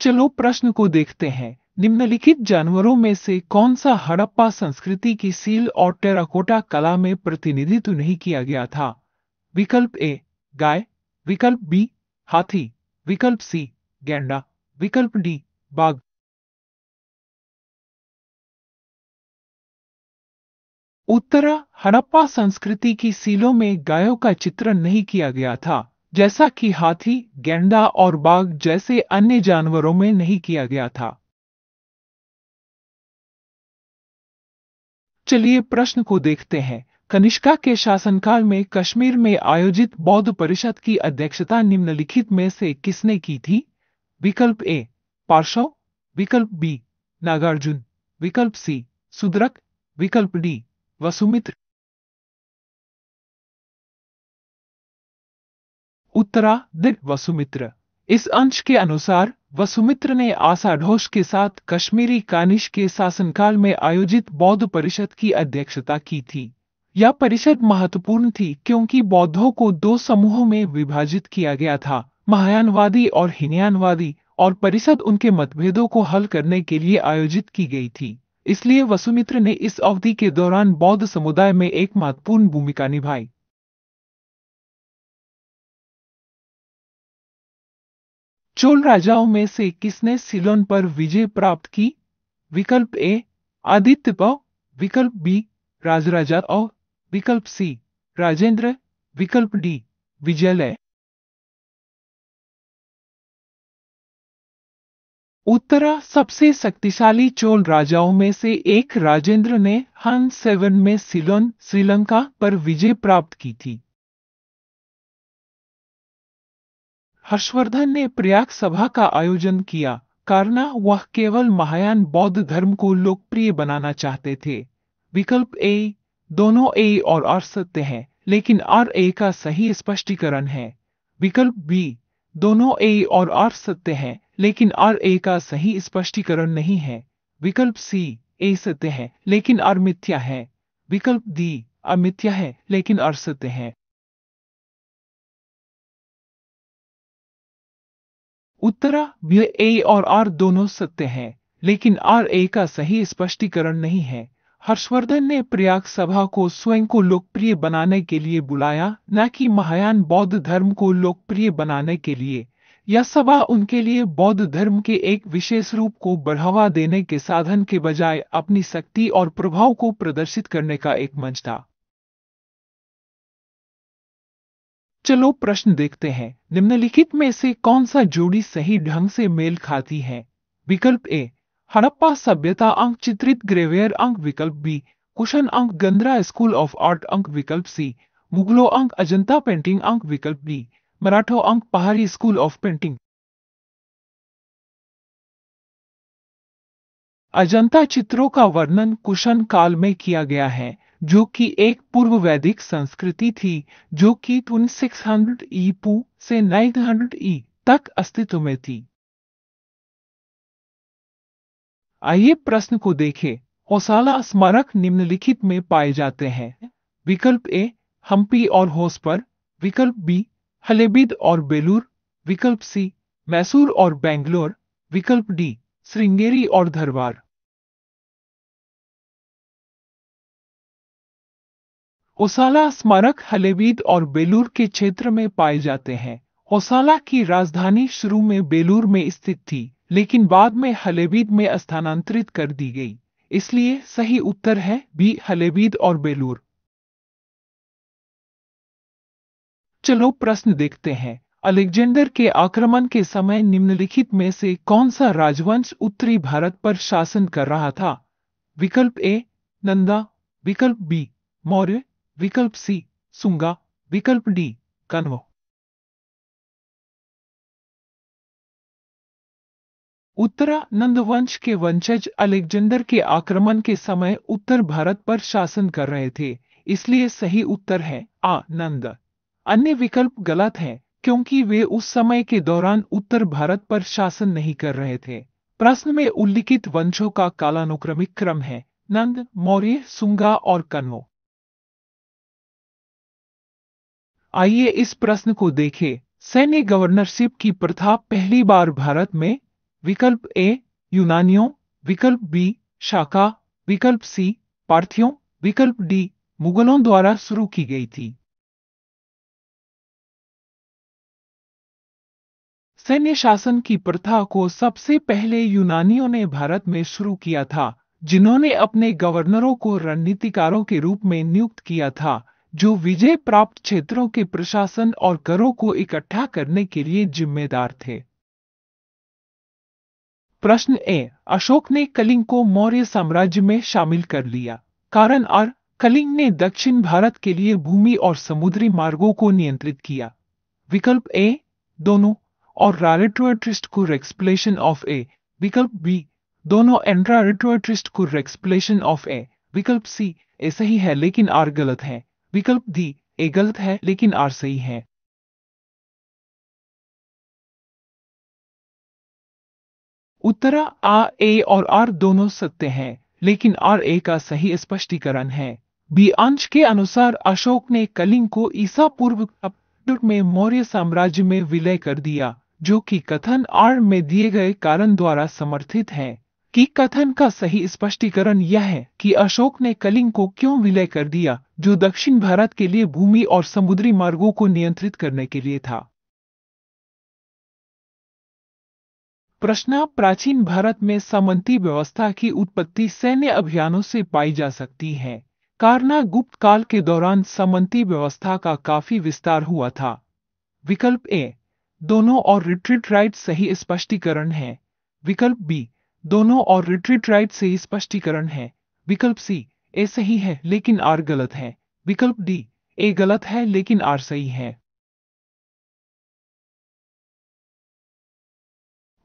चलो प्रश्न को देखते हैं निम्नलिखित जानवरों में से कौन सा हड़प्पा संस्कृति की सील और टेराकोटा कला में प्रतिनिधित्व नहीं किया गया था विकल्प ए गाय विकल्प बी हाथी विकल्प सी गेंडा विकल्प डी बाघ उत्तरा हड़प्पा संस्कृति की सीलों में गायों का चित्रण नहीं किया गया था जैसा कि हाथी गेंडा और बाघ जैसे अन्य जानवरों में नहीं किया गया था चलिए प्रश्न को देखते हैं कनिष्का के शासनकाल में कश्मीर में आयोजित बौद्ध परिषद की अध्यक्षता निम्नलिखित में से किसने की थी विकल्प ए पार्शव विकल्प बी नागार्जुन विकल्प सी सुद्रक विकल्प डी वसुमित्र उत्तरा दिग वसुमित्र इस अंश के अनुसार वसुमित्र ने आसाढोष के साथ कश्मीरी कानिश के शासनकाल में आयोजित बौद्ध परिषद की अध्यक्षता की थी यह परिषद महत्वपूर्ण थी क्योंकि बौद्धों को दो समूहों में विभाजित किया गया था महायानवादी और हिन्यानवादी और परिषद उनके मतभेदों को हल करने के लिए आयोजित की गई थी इसलिए वसुमित्र ने इस अवधि के दौरान बौद्ध समुदाय में एक महत्वपूर्ण भूमिका निभाई चोल राजाओं में से किसने सिलोन पर विजय प्राप्त की विकल्प ए आदित्य पौ विकल्प बी राजराजा औ विकल्प सी राजेंद्र विकल्प डी विजयलय उत्तरा सबसे शक्तिशाली चोल राजाओं में से एक राजेंद्र ने हन सेवन में सिलोन श्रीलंका पर विजय प्राप्त की थी हर्षवर्धन ने प्रयाग सभा का आयोजन किया कारण वह केवल महायान बौद्ध धर्म को लोकप्रिय बनाना चाहते थे विकल्प ए दोनों ए और आर सत्य है लेकिन आर ए का सही स्पष्टीकरण है विकल्प बी दोनों ए और आर सत्य है लेकिन आर ए का सही स्पष्टीकरण नहीं है विकल्प सी ए सत्य है लेकिन आर मिथ्या है विकल्प डी अमिथ्या है लेकिन आर सत्य है उत्तरा ए और आर दोनों सत्य हैं लेकिन आर ए का सही स्पष्टीकरण नहीं है हर्षवर्धन ने प्रयाग सभा को स्वयं को लोकप्रिय बनाने के लिए बुलाया न कि महायान बौद्ध धर्म को लोकप्रिय बनाने के लिए यह सभा उनके लिए बौद्ध धर्म के एक विशेष रूप को बढ़ावा देने के साधन के बजाय अपनी शक्ति और प्रभाव को प्रदर्शित करने का एक मंच था चलो प्रश्न देखते हैं निम्नलिखित में से कौन सा जोड़ी सही ढंग से मेल खाती है विकल्प ए हड़प्पा सभ्यता अंक चित्रित ग्रेवेयर अंक विकल्प बी कुशन अंक गंद्रा स्कूल ऑफ आर्ट अंक विकल्प सी मुगलो अंक अजंता पेंटिंग अंक विकल्प डी मराठो अंक पहाड़ी स्कूल ऑफ पेंटिंग अजंता चित्रों का वर्णन कुशन काल में किया गया है जो कि एक पूर्व वैदिक संस्कृति थी जो कि 2600 ई पू से 900 ई तक अस्तित्व में थी आइए प्रश्न को देखें ओसाला स्मारक निम्नलिखित में पाए जाते हैं विकल्प ए हम्पी और होसपर विकल्प बी हलेबिद और बेलूर विकल्प सी मैसूर और बेंगलोर विकल्प डी श्रृंगेरी और धरवार ओसाला स्मारक हलेबीद और बेलूर के क्षेत्र में पाए जाते हैं ओसाला की राजधानी शुरू में बेलूर में स्थित थी लेकिन बाद में हलेबीद में स्थानांतरित कर दी गई इसलिए सही उत्तर है बी हलेबीद और बेलूर चलो प्रश्न देखते हैं अलेक्जेंडर के आक्रमण के समय निम्नलिखित में से कौन सा राजवंश उत्तरी भारत पर शासन कर रहा था विकल्प ए नंदा विकल्प बी मौर्य विकल्प सी सुंगा विकल्प डी कन्व उत्तरा नंदवंश के वंशज अलेक्जेंडर के आक्रमण के समय उत्तर भारत पर शासन कर रहे थे इसलिए सही उत्तर है आ नंद अन्य विकल्प गलत है क्योंकि वे उस समय के दौरान उत्तर भारत पर शासन नहीं कर रहे थे प्रश्न में उल्लिखित वंशों का कालानुक्रमिक क्रम है नंद मौर्य सुंगा और कन्वो आइए इस प्रश्न को देखें सैन्य गवर्नरशिप की प्रथा पहली बार भारत में विकल्प ए यूनानियों विकल्प बी शाखा विकल्प सी पार्थियों विकल्प डी मुगलों द्वारा शुरू की गई थी सैन्य शासन की प्रथा को सबसे पहले यूनानियों ने भारत में शुरू किया था जिन्होंने अपने गवर्नरों को रणनीतिकारों के रूप में नियुक्त किया था जो विजय प्राप्त क्षेत्रों के प्रशासन और करों को इकट्ठा करने के लिए जिम्मेदार थे प्रश्न ए अशोक ने कलिंग को मौर्य साम्राज्य में शामिल कर लिया कारण आर कलिंग ने दक्षिण भारत के लिए भूमि और समुद्री मार्गों को नियंत्रित किया विकल्प ए दोनों और रारेट्रोट्रिस्ट को रेक्सप्लेन ऑफ ए विकल्प बी दोनों एंड्रारिट्रोट्रिस्ट को रेक्सप्लेन ऑफ ए विकल्प सी ऐसा ही है लेकिन आर गलत है विकल्प दी ए गलत है लेकिन आर सही है उत्तरा आ ए और आर दोनों सत्य हैं लेकिन आर ए का सही स्पष्टीकरण है बी अंश के अनुसार अशोक ने कलिंग को ईसा पूर्व में मौर्य साम्राज्य में विलय कर दिया जो कि कथन आर में दिए गए कारण द्वारा समर्थित है कि कथन का सही स्पष्टीकरण यह है कि अशोक ने कलिंग को क्यों विलय कर दिया जो दक्षिण भारत के लिए भूमि और समुद्री मार्गों को नियंत्रित करने के लिए था प्रश्न प्राचीन भारत में सामंती व्यवस्था की उत्पत्ति सैन्य अभियानों से पाई जा सकती है कारना गुप्त काल के दौरान सामंती व्यवस्था का काफी विस्तार हुआ था विकल्प ए दोनों और रिट्रीट राइट सही स्पष्टीकरण है विकल्प बी दोनों और रिट्रीट राइट से ही स्पष्टीकरण है विकल्प सी ए सही है लेकिन आर गलत है विकल्प डी ए गलत है लेकिन आर सही है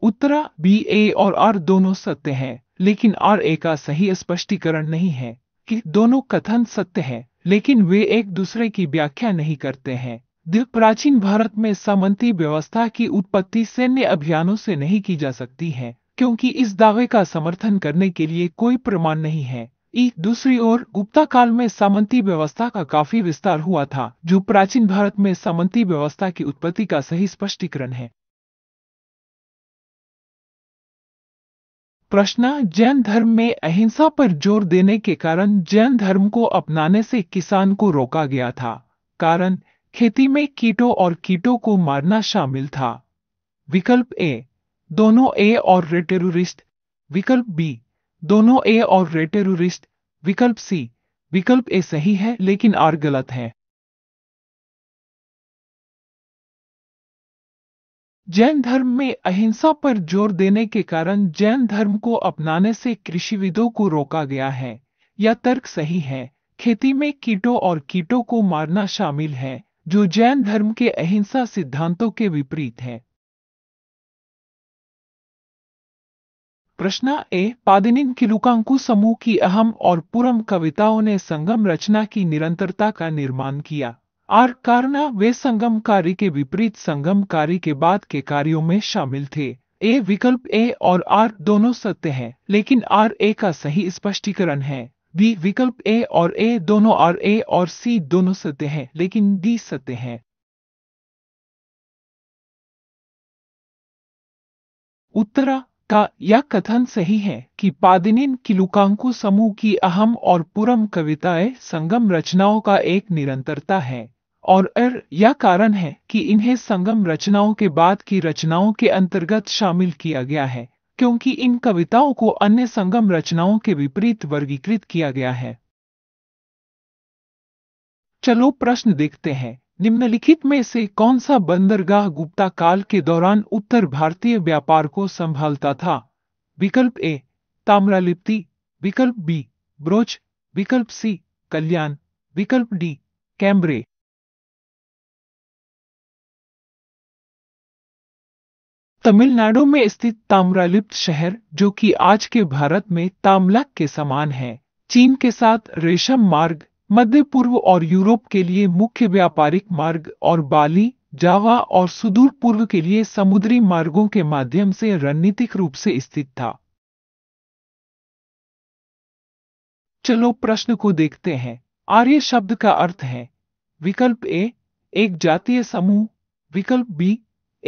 उत्तरा बी ए और आर दोनों सत्य हैं लेकिन आर ए का सही स्पष्टीकरण नहीं है कि दोनों कथन सत्य हैं लेकिन वे एक दूसरे की व्याख्या नहीं करते हैं प्राचीन भारत में सामंती व्यवस्था की उत्पत्ति सैन्य अभियानों से नहीं की जा सकती है क्योंकि इस दावे का समर्थन करने के लिए कोई प्रमाण नहीं है एक दूसरी ओर गुप्ता काल में सामंती व्यवस्था का काफी विस्तार हुआ था जो प्राचीन भारत में सामंती व्यवस्था की उत्पत्ति का सही स्पष्टीकरण है प्रश्न जैन धर्म में अहिंसा पर जोर देने के कारण जैन धर्म को अपनाने से किसान को रोका गया था कारण खेती में कीटों और कीटों को मारना शामिल था विकल्प ए दोनों ए और रे टेररिस्ट विकल्प बी दोनों ए और रे टेररिस्ट विकल्प सी विकल्प ए सही है लेकिन आर गलत है जैन धर्म में अहिंसा पर जोर देने के कारण जैन धर्म को अपनाने से कृषिविदों को रोका गया है यह तर्क सही है खेती में कीटों और कीटों को मारना शामिल है जो जैन धर्म के अहिंसा सिद्धांतों के विपरीत है प्रश्न ए पादिनिन किलुकांकु समूह की अहम और पुरम कविताओं ने संगम रचना की निरंतरता का निर्माण किया आर कारना वे संगम कार्य के विपरीत संगम कार्य के बाद के कार्यों में शामिल थे ए विकल्प ए और आर दोनों सत्य हैं, लेकिन आर ए का सही स्पष्टीकरण है बी विकल्प ए और ए दोनों आर ए और सी दोनों सत्य हैं, लेकिन डी सत्य है उत्तरा का यह कथन सही है कि पादिनिन की लुकांकु समूह की अहम और पुरम कविताएं संगम रचनाओं का एक निरंतरता है और अर यह कारण है कि इन्हें संगम रचनाओं के बाद की रचनाओं के अंतर्गत शामिल किया गया है क्योंकि इन कविताओं को अन्य संगम रचनाओं के विपरीत वर्गीकृत किया गया है चलो प्रश्न देखते हैं निम्नलिखित में से कौन सा बंदरगाह गुप्ता काल के दौरान उत्तर भारतीय व्यापार को संभालता था विकल्प ए ताम्रलिप्ति विकल्प बी ब्रोच विकल्प सी कल्याण विकल्प डी कैम्ब्रे तमिलनाडु में स्थित ताम्रलिप्त शहर जो कि आज के भारत में तामलक के समान है चीन के साथ रेशम मार्ग मध्य पूर्व और यूरोप के लिए मुख्य व्यापारिक मार्ग और बाली जावा और सुदूर पूर्व के लिए समुद्री मार्गों के माध्यम से रणनीतिक रूप से स्थित था चलो प्रश्न को देखते हैं आर्य शब्द का अर्थ है विकल्प ए एक जातीय समूह विकल्प बी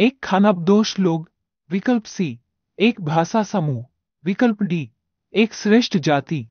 एक खानाबदोष लोग विकल्प सी एक भाषा समूह विकल्प डी एक श्रेष्ठ जाति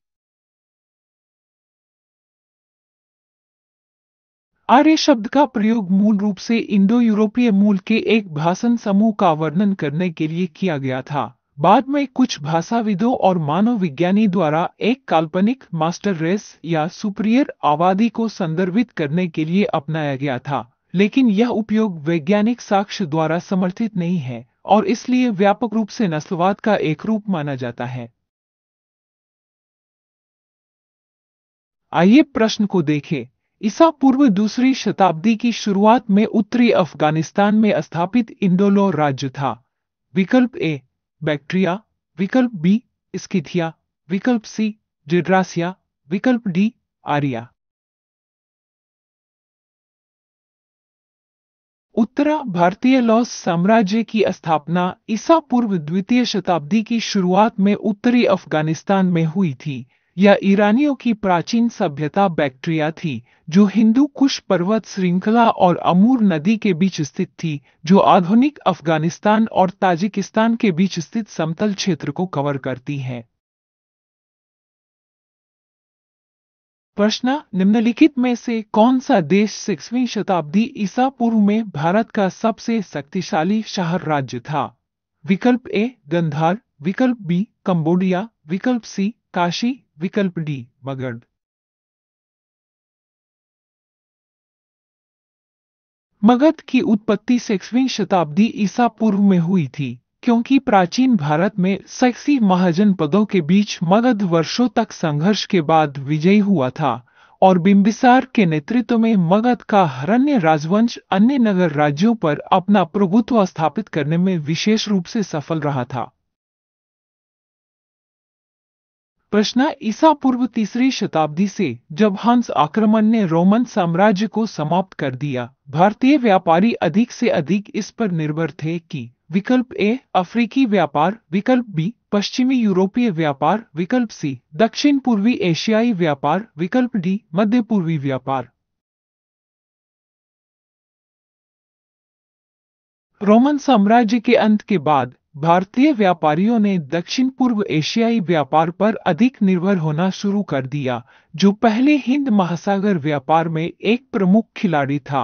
आर्य शब्द का प्रयोग मूल रूप से इंडो यूरोपीय मूल के एक भाषण समूह का वर्णन करने के लिए किया गया था बाद में कुछ भाषाविदों और मानव विज्ञानी द्वारा एक काल्पनिक मास्टर रेस या सुप्रियर आबादी को संदर्भित करने के लिए अपनाया गया था लेकिन यह उपयोग वैज्ञानिक साक्ष्य द्वारा समर्थित नहीं है और इसलिए व्यापक रूप से नस्लवाद का एक रूप माना जाता है आइए प्रश्न को देखें ईसा पूर्व दूसरी शताब्दी की शुरुआत में उत्तरी अफगानिस्तान में स्थापित इंडोलो राज्य था विकल्प ए बैक्ट्रिया विकल्प बी स्किथिया विकल्प सी जिड्रासिया विकल्प डी आर्या उत्तरा भारतीय लॉस साम्राज्य की स्थापना ईसा पूर्व द्वितीय शताब्दी की शुरुआत में उत्तरी अफगानिस्तान में हुई थी या ईरानियों की प्राचीन सभ्यता बैक्ट्रिया थी जो हिंदू कुश पर्वत श्रृंखला और अमूर नदी के बीच स्थित थी जो आधुनिक अफगानिस्तान और ताजिकिस्तान के बीच स्थित समतल क्षेत्र को कवर करती है प्रश्न निम्नलिखित में से कौन सा देश सिक्सवीं शताब्दी ईसा पूर्व में भारत का सबसे शक्तिशाली शहर राज्य था विकल्प ए गंधार विकल्प बी कंबोडिया विकल्प सी काशी विकल्प डी मगध मगध की उत्पत्ति सेक्सवीं शताब्दी ईसा पूर्व में हुई थी क्योंकि प्राचीन भारत में सेक्सी महाजन पदों के बीच मगध वर्षों तक संघर्ष के बाद विजयी हुआ था और बिंबिसार के नेतृत्व में मगध का हरण्य राजवंश अन्य नगर राज्यों पर अपना प्रभुत्व स्थापित करने में विशेष रूप से सफल रहा था प्रश्न ईसा पूर्व तीसरी शताब्दी से जब हंस आक्रमण ने रोमन साम्राज्य को समाप्त कर दिया भारतीय व्यापारी अधिक से अधिक इस पर निर्भर थे कि विकल्प ए अफ्रीकी व्यापार विकल्प बी पश्चिमी यूरोपीय व्यापार विकल्प सी दक्षिण पूर्वी एशियाई व्यापार विकल्प डी मध्य पूर्वी व्यापार रोमन साम्राज्य के अंत के बाद भारतीय व्यापारियों ने दक्षिण पूर्व एशियाई व्यापार पर अधिक निर्भर होना शुरू कर दिया जो पहले हिंद महासागर व्यापार में एक प्रमुख खिलाड़ी था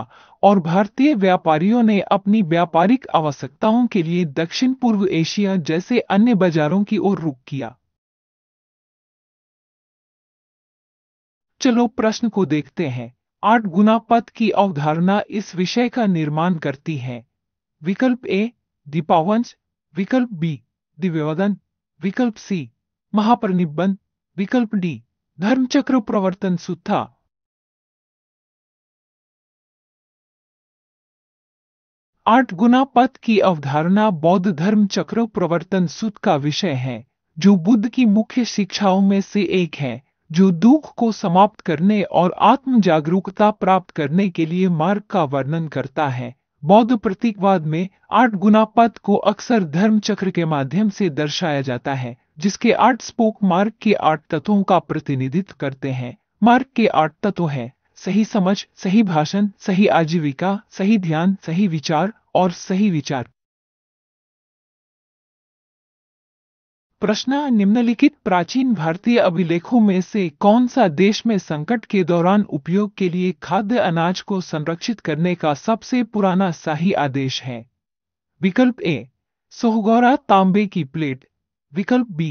और भारतीय व्यापारियों ने अपनी व्यापारिक आवश्यकताओं के लिए दक्षिण पूर्व एशिया जैसे अन्य बाजारों की ओर रुख किया चलो प्रश्न को देखते हैं आठ गुना पथ की अवधारणा इस विषय का निर्माण करती है विकल्प ए दीपावंश विकल्प बी दिव्यवदन विकल्प सी महाप्रनिबंध विकल्प डी धर्मचक्र प्रवर्तन सुथा आठ गुना पथ की अवधारणा बौद्ध धर्म चक्र प्रवर्तन सुत का विषय है जो बुद्ध की मुख्य शिक्षाओं में से एक है जो दुख को समाप्त करने और आत्म जागरूकता प्राप्त करने के लिए मार्ग का वर्णन करता है बौद्ध प्रतीकवाद में आठ गुना पद को अक्सर धर्म चक्र के माध्यम से दर्शाया जाता है जिसके आठ स्पोक मार्ग के आठ तत्वों का प्रतिनिधित्व करते हैं मार्ग के आठ तत्व हैं सही समझ सही भाषण सही आजीविका सही ध्यान सही विचार और सही विचार प्रश्न निम्नलिखित प्राचीन भारतीय अभिलेखों में से कौन सा देश में संकट के दौरान उपयोग के लिए खाद्य अनाज को संरक्षित करने का सबसे पुराना शाही आदेश है विकल्प ए सोहगौरा तांबे की प्लेट विकल्प बी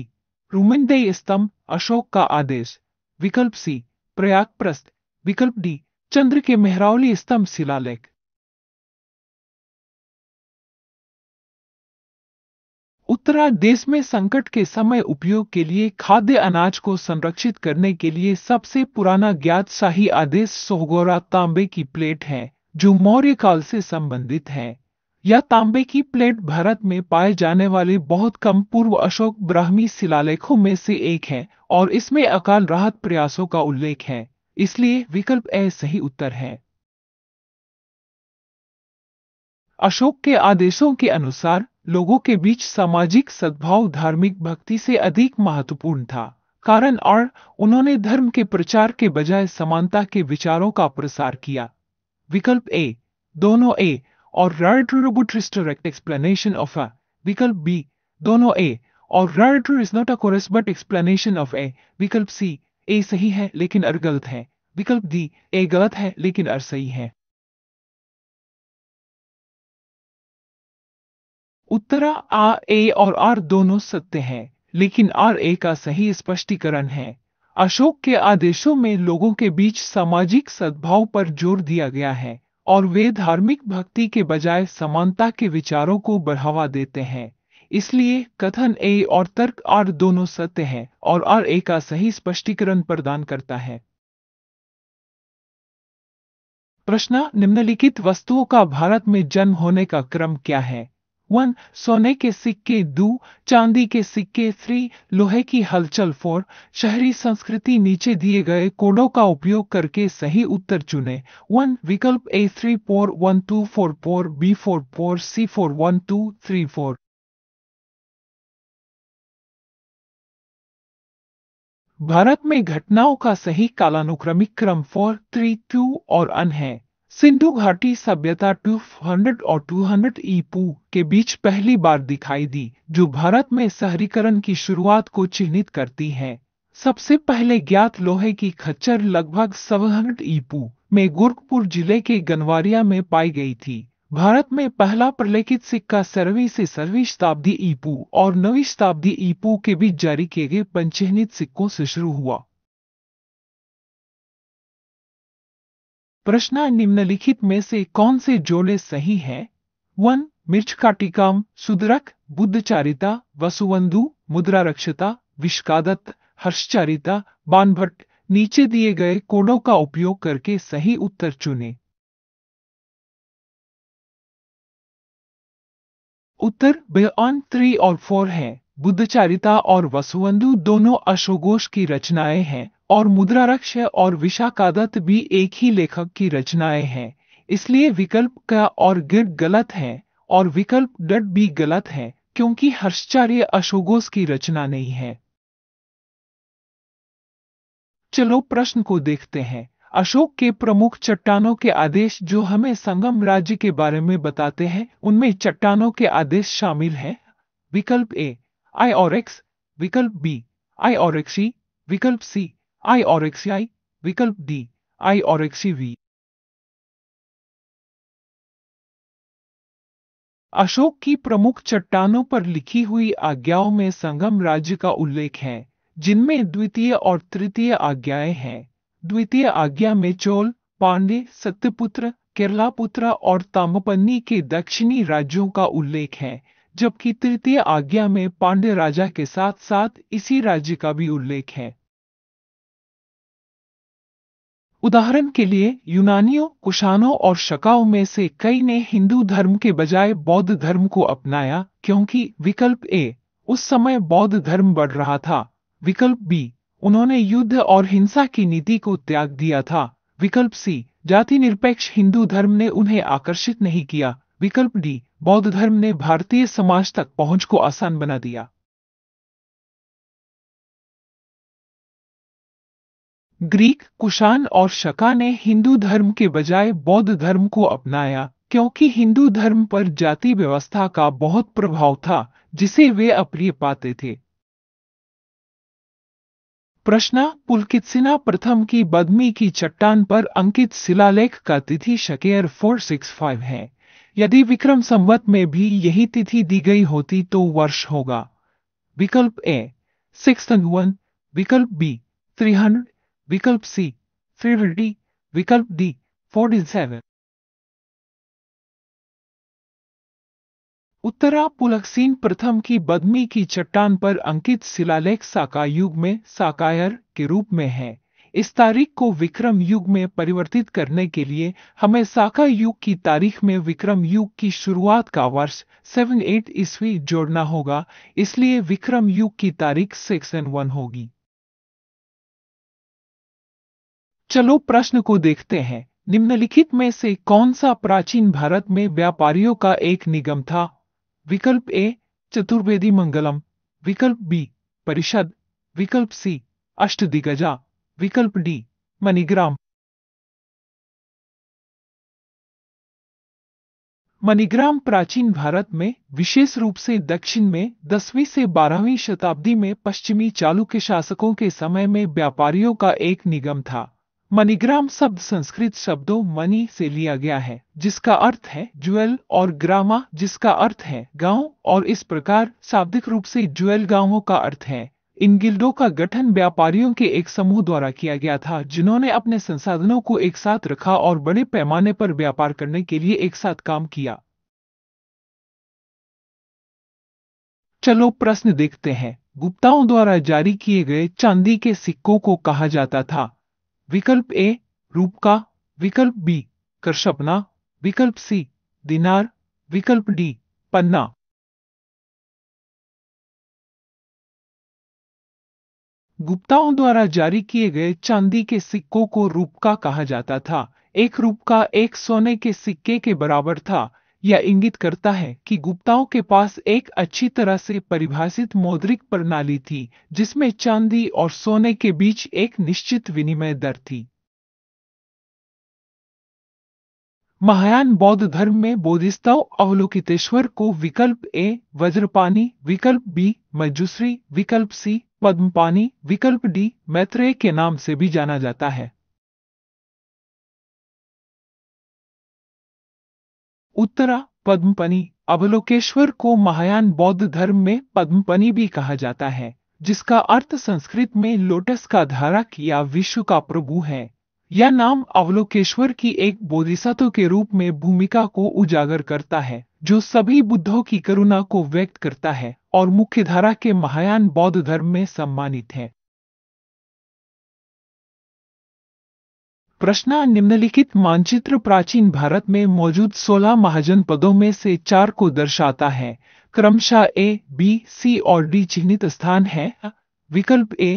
रुमिंदे स्तंभ अशोक का आदेश विकल्प सी प्रयागप्रस्त विकल्प डी चंद्र के मेहरावली स्तंभ शिलालेख उत्तराखंड देश में संकट के समय उपयोग के लिए खाद्य अनाज को संरक्षित करने के लिए सबसे पुराना ज्ञात शाही आदेश सोहगोरा तांबे की प्लेट है जो मौर्य काल से संबंधित है यह तांबे की प्लेट भारत में पाए जाने वाले बहुत कम पूर्व अशोक ब्राह्मी शिलालेखों में से एक है और इसमें अकाल राहत प्रयासों का उल्लेख है इसलिए विकल्प ए सही उत्तर है अशोक के आदेशों के अनुसार लोगों के बीच सामाजिक सद्भाव धार्मिक भक्ति से अधिक महत्वपूर्ण था कारण और उन्होंने धर्म के प्रचार के बजाय समानता के विचारों का प्रसार किया विकल्प ए दोनों ए और रर्ट्रिस्टोरेक्ट एक्सप्लेनेशन ऑफ अ विकल्प बी दोनों ए और is not a correct explanation of A विकल्प सी ए सही है लेकिन अर गलत है विकल्प डी ए गलत है लेकिन अर सही है उत्तरा आ ए और आर दोनों सत्य हैं, लेकिन आर ए का सही स्पष्टीकरण है अशोक के आदेशों में लोगों के बीच सामाजिक सद्भाव पर जोर दिया गया है और वे धार्मिक भक्ति के बजाय समानता के विचारों को बढ़ावा देते हैं इसलिए कथन ए और तर्क आर दोनों सत्य हैं और आर ए का सही स्पष्टीकरण प्रदान करता है प्रश्न निम्नलिखित वस्तुओं का भारत में जन्म होने का क्रम क्या है वन सोने के सिक्के दो चांदी के सिक्के थ्री लोहे की हलचल फोर शहरी संस्कृति नीचे दिए गए कोडों का उपयोग करके सही उत्तर चुने वन विकल्प A three four one two four four B four four C four one two three four Bharat में घटनाओं का सही कालानुक्रमिक क्रम फोर थ्री टू और अन है सिंधु घाटी सभ्यता 200 और 200 ईपू के बीच पहली बार दिखाई दी जो भारत में शहरीकरण की शुरुआत को चिन्हित करती है सबसे पहले ज्ञात लोहे की खच्चर लगभग सवहट ईपू में गोरखपुर जिले के गनवारिया में पाई गई थी भारत में पहला प्रलेखित सिक्का सर्वी से सर्वी शताब्दी ईपू और नवी शताब्दी ईपू के बीच जारी किए गए पंचहनित सिक्कों से शुरू हुआ प्रश्न निम्नलिखित में से कौन से जोड़े सही हैं? वन मिर्च का टीकाम सुदरक बुद्धचारिता वसुवंधु मुद्रा रक्षता विष्कादत्त हर्षचारिता बानभट्ट नीचे दिए गए कोडों का उपयोग करके सही उत्तर चुने उत्तर बियॉन थ्री और फोर है बुद्धचारिता और वसुवंधु दोनों अशोगोष की रचनाएं हैं और रक्ष और विशाखादत्त भी एक ही लेखक की रचनाएं हैं इसलिए विकल्प क और गिर गलत है और विकल्प डट भी गलत है क्योंकि हर्षचार्य अशोगोस की रचना नहीं है चलो प्रश्न को देखते हैं अशोक के प्रमुख चट्टानों के आदेश जो हमें संगम राज्य के बारे में बताते हैं उनमें चट्टानों के आदेश शामिल हैं विकल्प ए आई और एक्स विकल्प बी आई और एक्सी e, विकल्प सी आई और आई विकल्प डी आई और वी अशोक की प्रमुख चट्टानों पर लिखी हुई आज्ञाओं में संगम राज्य का उल्लेख है जिनमें द्वितीय और तृतीय आज्ञाएं हैं द्वितीय आज्ञा में चोल पांडे सत्यपुत्र केरलापुत्र और तामपन्नी के दक्षिणी राज्यों का उल्लेख है जबकि तृतीय आज्ञा में पांडे राजा के साथ साथ इसी राज्य का भी उल्लेख है उदाहरण के लिए यूनानियों कुशानों और शकाओं में से कई ने हिंदू धर्म के बजाय बौद्ध धर्म को अपनाया क्योंकि विकल्प ए उस समय बौद्ध धर्म बढ़ रहा था विकल्प बी उन्होंने युद्ध और हिंसा की नीति को त्याग दिया था विकल्प सी जाति निरपेक्ष हिंदू धर्म ने उन्हें आकर्षित नहीं किया विकल्प डी बौद्ध धर्म ने भारतीय समाज तक पहुंच को आसान बना दिया ग्रीक कुशान और शका ने हिंदू धर्म के बजाय बौद्ध धर्म को अपनाया क्योंकि हिंदू धर्म पर जाति व्यवस्था का बहुत प्रभाव था जिसे वे अप्रिय पाते थे प्रश्न सिन्हा प्रथम की बदमी की चट्टान पर अंकित शिलालेख का तिथि शकेर 465 है यदि विक्रम संवत में भी यही तिथि दी गई होती तो वर्ष होगा विकल्प ए सिक्स विकल्प बी थ्री हंड्रेड विकल्प सी फिर डी विकल्प डी फोर्टी सेवन उत्तरा पुलकसीन प्रथम की बदमी की चट्टान पर अंकित शिलालेख साका युग में साकायर के रूप में है इस तारीख को विक्रम युग में परिवर्तित करने के लिए हमें साका युग की तारीख में विक्रम युग की शुरुआत का वर्ष सेवन एट ईस्वी जोड़ना होगा इसलिए विक्रम युग की तारीख सेक्शन वन होगी चलो प्रश्न को देखते हैं निम्नलिखित में से कौन सा प्राचीन भारत में व्यापारियों का एक निगम था विकल्प ए चतुर्वेदी मंगलम विकल्प बी परिषद विकल्प सी अष्ट दिग्गजा विकल्प डी मनीग्राम मणिग्राम प्राचीन भारत में विशेष रूप से दक्षिण में 10वीं से 12वीं शताब्दी में पश्चिमी चालुक्य शासकों के समय में व्यापारियों का एक निगम था मनीग्राम शब्द संस्कृत शब्दों मनी से लिया गया है जिसका अर्थ है ज्वेल और ग्रामा जिसका अर्थ है गांव और इस प्रकार शाब्दिक रूप से ज्वेल गांवों का अर्थ है इन गिल्डों का गठन व्यापारियों के एक समूह द्वारा किया गया था जिन्होंने अपने संसाधनों को एक साथ रखा और बड़े पैमाने पर व्यापार करने के लिए एक साथ काम किया चलो प्रश्न देखते हैं गुप्ताओं द्वारा जारी किए गए चांदी के सिक्कों को कहा जाता था विकल्प ए रूप का विकल्प बी करशपना विकल्प सी दिनार विकल्प डी पन्ना गुप्ताओं द्वारा जारी किए गए चांदी के सिक्कों को रूपका कहा जाता था एक रूपका एक सोने के सिक्के के बराबर था यह इंगित करता है कि गुप्ताओं के पास एक अच्छी तरह से परिभाषित मौद्रिक प्रणाली थी जिसमें चांदी और सोने के बीच एक निश्चित विनिमय दर थी महायान बौद्ध धर्म में बोधिस्तव अवलोकितेश्वर को विकल्प ए वज्रपानी विकल्प बी मजूसरी विकल्प सी पद्मपानी विकल्प डी मैत्रेय के नाम से भी जाना जाता है उत्तरा पद्मपनी अवलोकेश्वर को महायान बौद्ध धर्म में पद्मपनी भी कहा जाता है जिसका अर्थ संस्कृत में लोटस का धारक या विश्व का प्रभु है यह नाम अवलोकेश्वर की एक बोधिसत्व के रूप में भूमिका को उजागर करता है जो सभी बुद्धों की करुणा को व्यक्त करता है और मुख्यधारा के महायान बौद्ध धर्म में सम्मानित है प्रश्न निम्नलिखित मानचित्र प्राचीन भारत में मौजूद 16 महाजन पदों में से चार को दर्शाता है क्रमशः ए बी सी और डी चिन्हित स्थान है विकल्प ए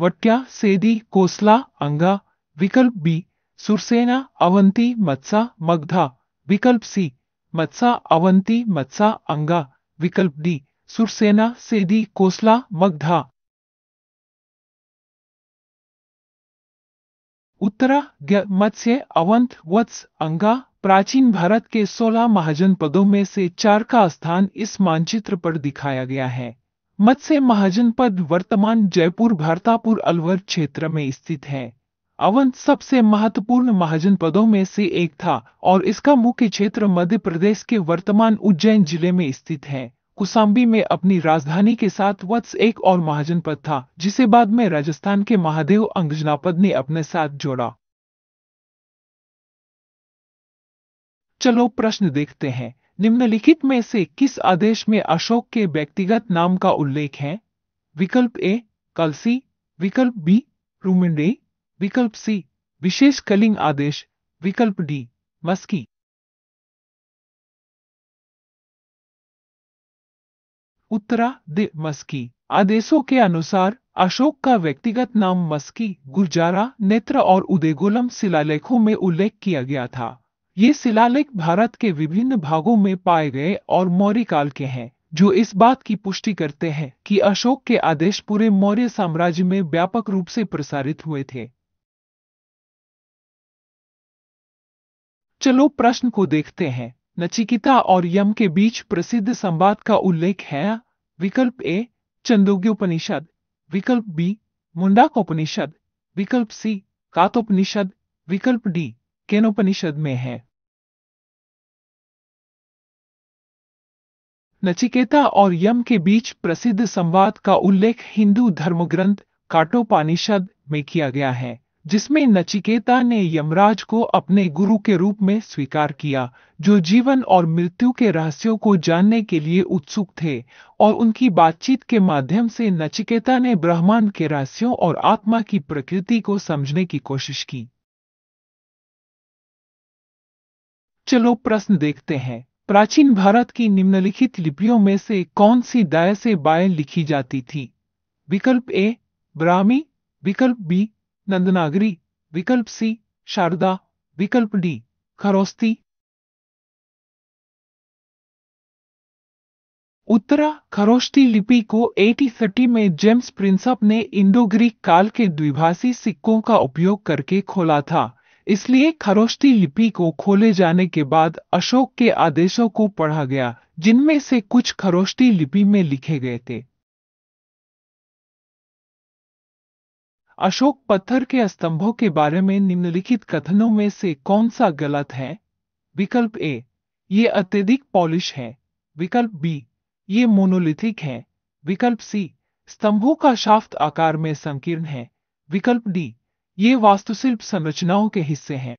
वट्या सेदी कोसला अंगा विकल्प बी सुरसेना अवंती मत्सा मगधा विकल्प सी मत्सा अवंती मत्सा अंगा विकल्प डी सुरसेना सेदी कोसला मगधा उत्तरा मत्स्य अवंत वत्स अंगा प्राचीन भारत के 16 महाजन पदों में से चार का स्थान इस मानचित्र पर दिखाया गया है मत्स्य महाजन पद वर्तमान जयपुर भारतापुर अलवर क्षेत्र में स्थित है अवंत सबसे महत्वपूर्ण महाजन पदों में से एक था और इसका मुख्य क्षेत्र मध्य प्रदेश के वर्तमान उज्जैन जिले में स्थित है कुसाम्बी में अपनी राजधानी के साथ वत्स एक और महाजनपद था जिसे बाद में राजस्थान के महादेव अंगजनापद ने अपने साथ जोड़ा चलो प्रश्न देखते हैं निम्नलिखित में से किस आदेश में अशोक के व्यक्तिगत नाम का उल्लेख है विकल्प ए कलसी विकल्प बी रूमिंडे विकल्प सी विशेष कलिंग आदेश विकल्प डी मस्की दि मस्की आदेशों के अनुसार अशोक का व्यक्तिगत नाम मस्की गुर्जारा नेत्र और उदयगुलम शिलालेखों में उल्लेख किया गया था ये शिलालेख भारत के विभिन्न भागों में पाए गए और मौर्य काल के हैं जो इस बात की पुष्टि करते हैं कि अशोक के आदेश पूरे मौर्य साम्राज्य में व्यापक रूप से प्रसारित हुए थे चलो प्रश्न को देखते हैं नचिकिता और यम के बीच प्रसिद्ध संवाद का उल्लेख है विकल्प ए चंदोग्योपनिषद विकल्प बी मुंडाकोपनिषद विकल्प सी कातोपनिषद विकल्प डी केनोपनिषद में है नचिकेता और यम के बीच प्रसिद्ध संवाद का उल्लेख हिंदू धर्मग्रंथ काटोपानिषद में किया गया है जिसमें नचिकेता ने यमराज को अपने गुरु के रूप में स्वीकार किया जो जीवन और मृत्यु के रहस्यों को जानने के लिए उत्सुक थे और उनकी बातचीत के माध्यम से नचिकेता ने ब्रह्मांड के रहस्यों और आत्मा की प्रकृति को समझने की कोशिश की चलो प्रश्न देखते हैं प्राचीन भारत की निम्नलिखित लिपियों में से कौन सी दाय से बाएं लिखी जाती थी विकल्प ए ब्राह्मी विकल्प बी नंदनागरी विकल्प सी शारदा विकल्प डी खरोस्ती उत्तरा खरोस्ती लिपि को थर्टी में जेम्स प्रिंसअप ने इंडो ग्रीक काल के द्विभाषी सिक्कों का उपयोग करके खोला था इसलिए खरोस्ती लिपि को खोले जाने के बाद अशोक के आदेशों को पढ़ा गया जिनमें से कुछ खरोस्ती लिपि में लिखे गए थे अशोक पत्थर के स्तंभों के बारे में निम्नलिखित कथनों में से कौन सा गलत है विकल्प ए ये अत्यधिक पॉलिश है विकल्प बी ये मोनोलिथिक है विकल्प सी स्तंभों का शाफ्त आकार में संकीर्ण है विकल्प डी ये वास्तुशिल्प संरचनाओं के हिस्से हैं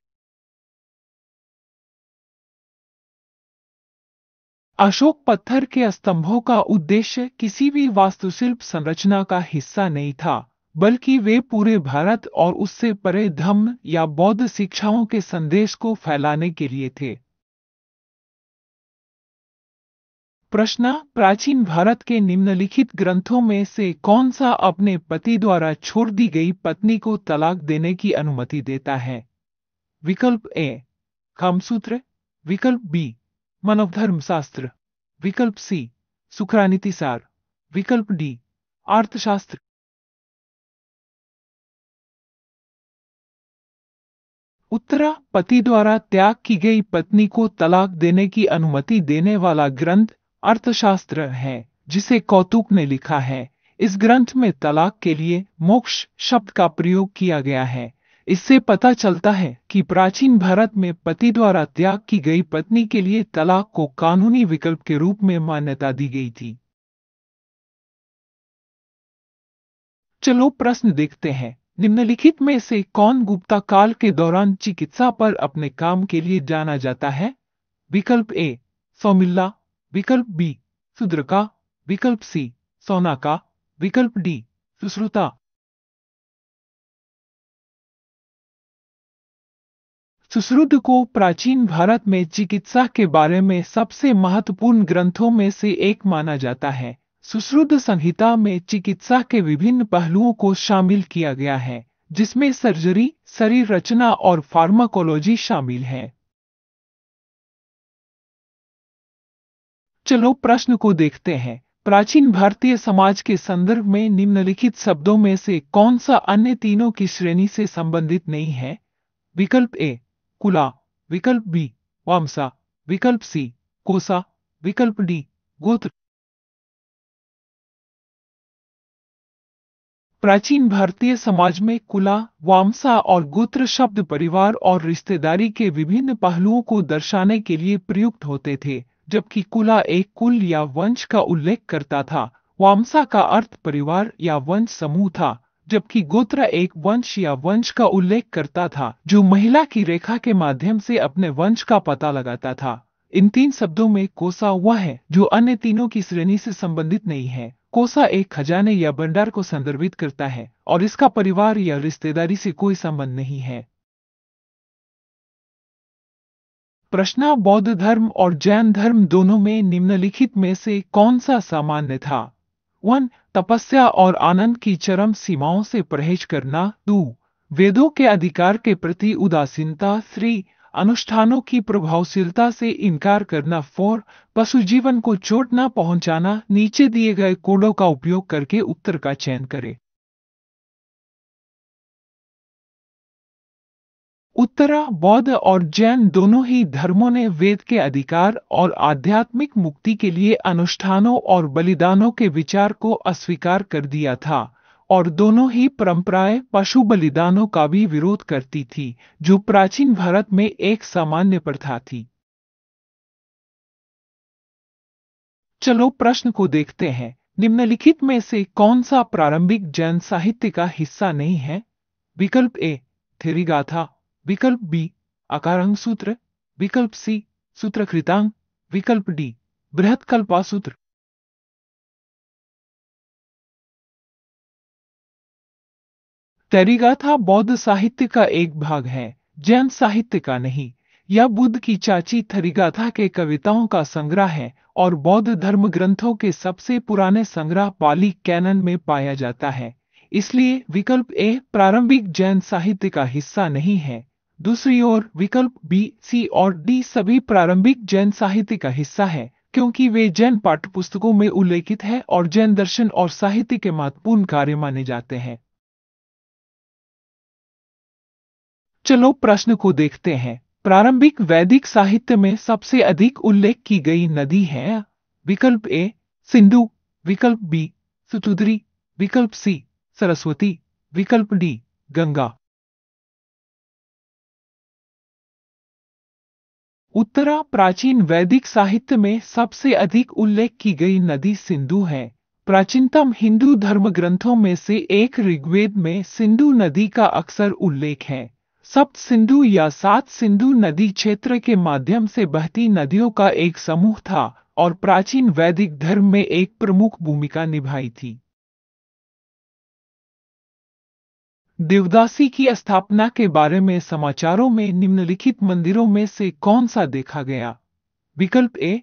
अशोक पत्थर के स्तंभों का उद्देश्य किसी भी वास्तुशिल्प संरचना का हिस्सा नहीं था बल्कि वे पूरे भारत और उससे परे धम्म या बौद्ध शिक्षाओं के संदेश को फैलाने के लिए थे प्रश्न प्राचीन भारत के निम्नलिखित ग्रंथों में से कौन सा अपने पति द्वारा छोड़ दी गई पत्नी को तलाक देने की अनुमति देता है विकल्प ए कामसूत्र विकल्प बी मनोधर्म शास्त्र विकल्प सी सुखरानीतिसार विकल्प डी अर्थशास्त्र उत्तरा पति द्वारा त्याग की गई पत्नी को तलाक देने की अनुमति देने वाला ग्रंथ अर्थशास्त्र है जिसे कौतुक ने लिखा है इस ग्रंथ में तलाक के लिए मोक्ष शब्द का प्रयोग किया गया है इससे पता चलता है कि प्राचीन भारत में पति द्वारा त्याग की गई पत्नी के लिए तलाक को कानूनी विकल्प के रूप में मान्यता दी गई थी चलो प्रश्न देखते हैं निम्नलिखित में से कौन गुप्ता काल के दौरान चिकित्सा पर अपने काम के लिए जाना जाता है विकल्प ए सौमिल्ला विकल्प बी सुद्रका विकल्प सी सोनाका विकल्प डी सुश्रुता सुश्रुत को प्राचीन भारत में चिकित्सा के बारे में सबसे महत्वपूर्ण ग्रंथों में से एक माना जाता है सुश्रुद संहिता में चिकित्सा के विभिन्न पहलुओं को शामिल किया गया है जिसमें सर्जरी शरीर रचना और फार्माकोलॉजी शामिल है चलो प्रश्न को देखते हैं प्राचीन भारतीय समाज के संदर्भ में निम्नलिखित शब्दों में से कौन सा अन्य तीनों की श्रेणी से संबंधित नहीं है विकल्प ए कुला विकल्प बी वामसा विकल्प सी कोसा विकल्प डी गोत्र प्राचीन भारतीय समाज में कुला वामसा और गोत्र शब्द परिवार और रिश्तेदारी के विभिन्न पहलुओं को दर्शाने के लिए प्रयुक्त होते थे जबकि कुला एक कुल या वंश का उल्लेख करता था वामसा का अर्थ परिवार या वंश समूह था जबकि गोत्र एक वंश या वंश का उल्लेख करता था जो महिला की रेखा के माध्यम से अपने वंश का पता लगाता था इन तीन शब्दों में कोसा वह है जो अन्य तीनों की श्रेणी से संबंधित नहीं है कोसा एक खजाने या भंडार को संदर्भित करता है और इसका परिवार या रिश्तेदारी से कोई संबंध नहीं है प्रश्न बौद्ध धर्म और जैन धर्म दोनों में निम्नलिखित में से कौन सा सामान्य था वन तपस्या और आनंद की चरम सीमाओं से परहेज करना दू वेदों के अधिकार के प्रति उदासीनता श्री अनुष्ठानों की प्रभावशीलता से इनकार करना फोर पशु जीवन को चोट न पहुंचाना नीचे दिए गए कोडों का उपयोग करके उत्तर का चयन करें उत्तरा बौद्ध और जैन दोनों ही धर्मों ने वेद के अधिकार और आध्यात्मिक मुक्ति के लिए अनुष्ठानों और बलिदानों के विचार को अस्वीकार कर दिया था और दोनों ही परंपराएं पशु बलिदानों का भी विरोध करती थी जो प्राचीन भारत में एक सामान्य प्रथा थी चलो प्रश्न को देखते हैं निम्नलिखित में से कौन सा प्रारंभिक जैन साहित्य का हिस्सा नहीं है विकल्प ए थेगाथा विकल्प बी अकारंग सूत्र विकल्प सी सूत्रकृतांग विकल्प डी बृहत्कल्पा सूत्र तरीगाथा बौद्ध साहित्य का एक भाग है जैन साहित्य का नहीं यह बुद्ध की चाची थरीगाथा के कविताओं का संग्रह है और बौद्ध धर्म ग्रंथों के सबसे पुराने संग्रह पाली कैनन में पाया जाता है इसलिए विकल्प ए प्रारंभिक जैन साहित्य का हिस्सा नहीं है दूसरी ओर विकल्प बी सी और डी सभी प्रारंभिक जैन साहित्य का हिस्सा है क्योंकि वे जैन पुस्तकों में उल्लेखित है और जैन दर्शन और साहित्य के महत्वपूर्ण कार्य माने जाते हैं चलो प्रश्न को देखते हैं प्रारंभिक वैदिक साहित्य में सबसे अधिक उल्लेख की गई नदी है विकल्प ए सिंधु विकल्प बी सुतुद्री विकल्प सी सरस्वती विकल्प डी गंगा उत्तरा प्राचीन वैदिक साहित्य में सबसे अधिक उल्लेख की गई नदी सिंधु है प्राचीनतम हिंदू धर्म ग्रंथों में से एक ऋग्वेद में सिंधु नदी का अक्सर उल्लेख है सप्त सिंधु या सात सिंधु नदी क्षेत्र के माध्यम से बहती नदियों का एक समूह था और प्राचीन वैदिक धर्म में एक प्रमुख भूमिका निभाई थी देवदासी की स्थापना के बारे में समाचारों में निम्नलिखित मंदिरों में से कौन सा देखा गया विकल्प ए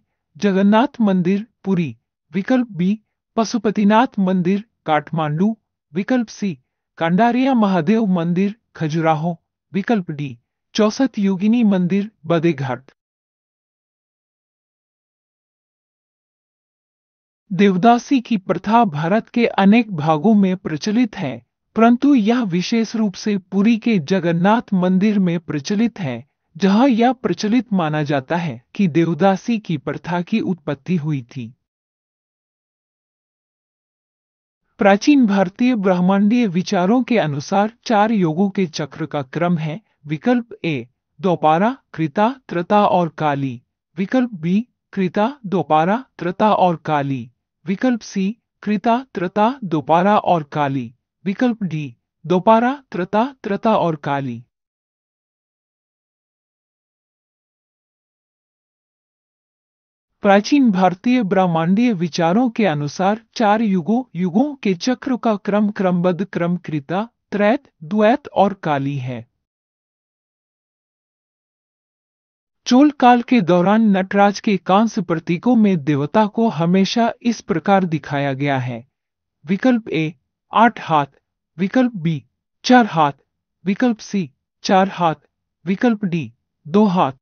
जगन्नाथ मंदिर पुरी विकल्प बी पशुपतिनाथ मंदिर काठमांडू विकल्प सी कांडारिया महादेव मंदिर खजुराहो विकल्प डी चौसठ योगिनी मंदिर बदेघाट देवदासी की प्रथा भारत के अनेक भागों में प्रचलित है परंतु यह विशेष रूप से पुरी के जगन्नाथ मंदिर में प्रचलित है जहां यह प्रचलित माना जाता है कि देवदासी की प्रथा की उत्पत्ति हुई थी प्राचीन भारतीय ब्रह्मांडीय विचारों के अनुसार चार योगों के चक्र का क्रम है विकल्प ए दोपारा कृता त्रता और काली विकल्प बी कृता दोपारा त्रता और काली विकल्प सी कृता त्रता दोपारा और काली विकल्प डी दोपारा त्रता त्रता और काली प्राचीन भारतीय ब्रह्मांडीय विचारों के अनुसार चार युगों युगों के चक्र का क्रम क्रमबद्ध क्रम कृता त्रैत द्वैत और काली है चोल काल के दौरान नटराज के कांस्य प्रतीकों में देवता को हमेशा इस प्रकार दिखाया गया है विकल्प ए आठ हाथ विकल्प बी चार हाथ विकल्प सी चार हाथ विकल्प डी दो हाथ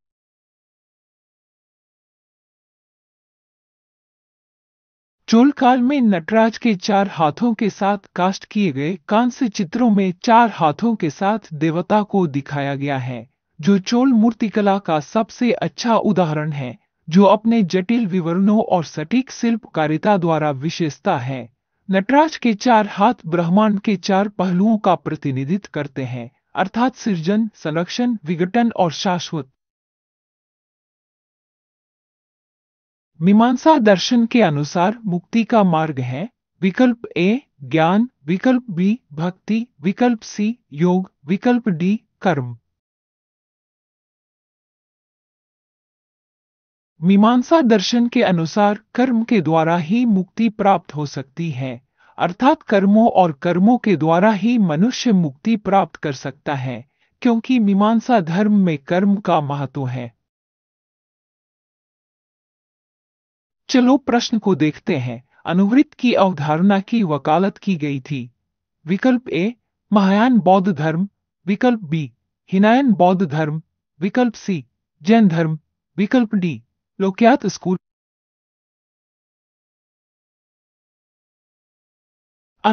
चोल काल में नटराज के चार हाथों के साथ कास्ट किए गए कांस्य चित्रों में चार हाथों के साथ देवता को दिखाया गया है जो चोल मूर्तिकला का सबसे अच्छा उदाहरण है जो अपने जटिल विवरणों और सटीक शिल्पकारिता द्वारा विशेषता है नटराज के चार हाथ ब्रह्मांड के चार पहलुओं का प्रतिनिधित्व करते हैं अर्थात सृजन संरक्षण विघटन और शाश्वत मीमांसा दर्शन के अनुसार मुक्ति का मार्ग है विकल्प ए ज्ञान विकल्प बी भक्ति विकल्प सी योग विकल्प डी कर्म मीमांसा दर्शन के अनुसार कर्म के द्वारा ही मुक्ति प्राप्त हो सकती है अर्थात कर्मों और कर्मों के द्वारा ही मनुष्य मुक्ति प्राप्त कर सकता है क्योंकि मीमांसा धर्म में कर्म का महत्व है चलो प्रश्न को देखते हैं अनुवृत्त की अवधारणा की वकालत की गई थी विकल्प ए महायान बौद्ध धर्म विकल्प बी हिनायन बौद्ध धर्म विकल्प सी जैन धर्म विकल्प डी लोकयात स्कूल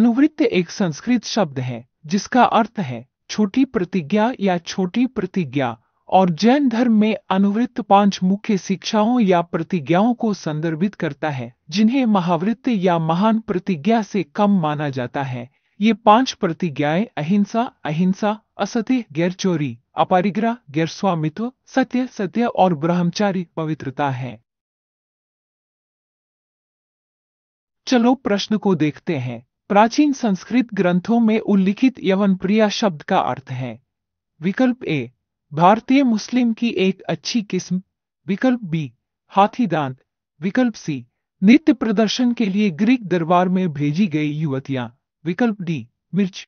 अनुवृत्त एक संस्कृत शब्द है जिसका अर्थ है छोटी प्रतिज्ञा या छोटी प्रतिज्ञा और जैन धर्म में अनुवृत्त पांच मुख्य शिक्षाओं या प्रतिज्ञाओं को संदर्भित करता है जिन्हें महावृत्त या महान प्रतिज्ञा से कम माना जाता है ये पांच प्रतिज्ञाएं अहिंसा अहिंसा असत्य गैर चोरी अपरिग्रह गैर स्वामित्व सत्य सत्य और ब्रह्मचारी पवित्रता है चलो प्रश्न को देखते हैं प्राचीन संस्कृत ग्रंथों में उल्लिखित यवन प्रिया शब्द का अर्थ है विकल्प ए भारतीय मुस्लिम की एक अच्छी किस्म विकल्प बी हाथी दांत विकल्प सी नित्य प्रदर्शन के लिए ग्रीक दरबार में भेजी गई युवतियां विकल्प डी मिर्च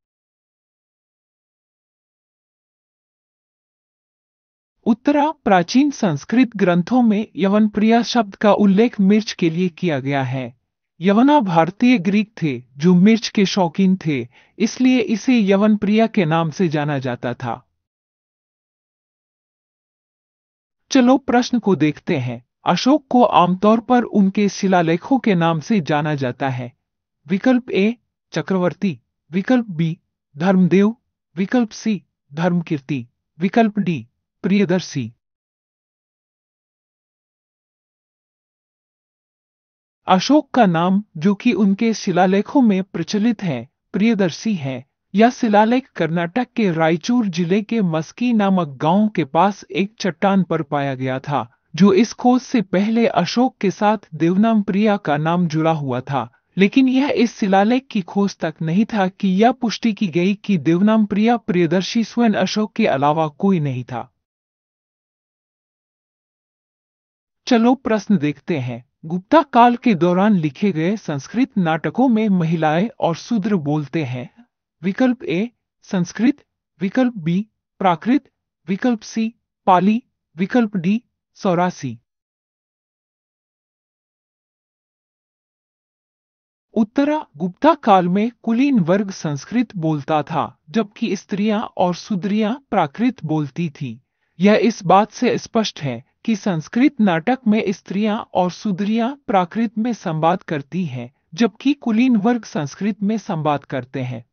उत्तरा प्राचीन संस्कृत ग्रंथों में यवन प्रिया शब्द का उल्लेख मिर्च के लिए किया गया है यवना भारतीय ग्रीक थे जो मिर्च के शौकीन थे इसलिए इसे यवन प्रिया के नाम से जाना जाता था चलो प्रश्न को देखते हैं अशोक को आमतौर पर उनके शिलालेखों के नाम से जाना जाता है विकल्प ए चक्रवर्ती विकल्प बी धर्मदेव विकल्प सी धर्मकीर्ति विकल्प डी प्रियदर्शी अशोक का नाम जो कि उनके शिलालेखों में प्रचलित है प्रियदर्शी है यह शिलालेख कर्नाटक के रायचूर जिले के मस्की नामक गांव के पास एक चट्टान पर पाया गया था जो इस खोज से पहले अशोक के साथ देवनाम प्रिया का नाम जुड़ा हुआ था लेकिन यह इस शिलालेख की खोज तक नहीं था कि यह पुष्टि की गई कि देवनाम प्रिया प्रियदर्शी स्वयं अशोक के अलावा कोई नहीं था चलो प्रश्न देखते हैं गुप्ता काल के दौरान लिखे गए संस्कृत नाटकों में महिलाएं और शूद्र बोलते हैं विकल्प ए संस्कृत विकल्प बी प्राकृत विकल्प सी पाली विकल्प डी सौरासी उत्तरा गुप्ता काल में कुलीन वर्ग संस्कृत बोलता था जबकि स्त्रियां और सुद्रियां प्राकृत बोलती थी यह इस बात से स्पष्ट है कि संस्कृत नाटक में स्त्रियां और सुद्रियां प्राकृत में संवाद करती हैं जबकि कुलीन वर्ग संस्कृत में संवाद करते हैं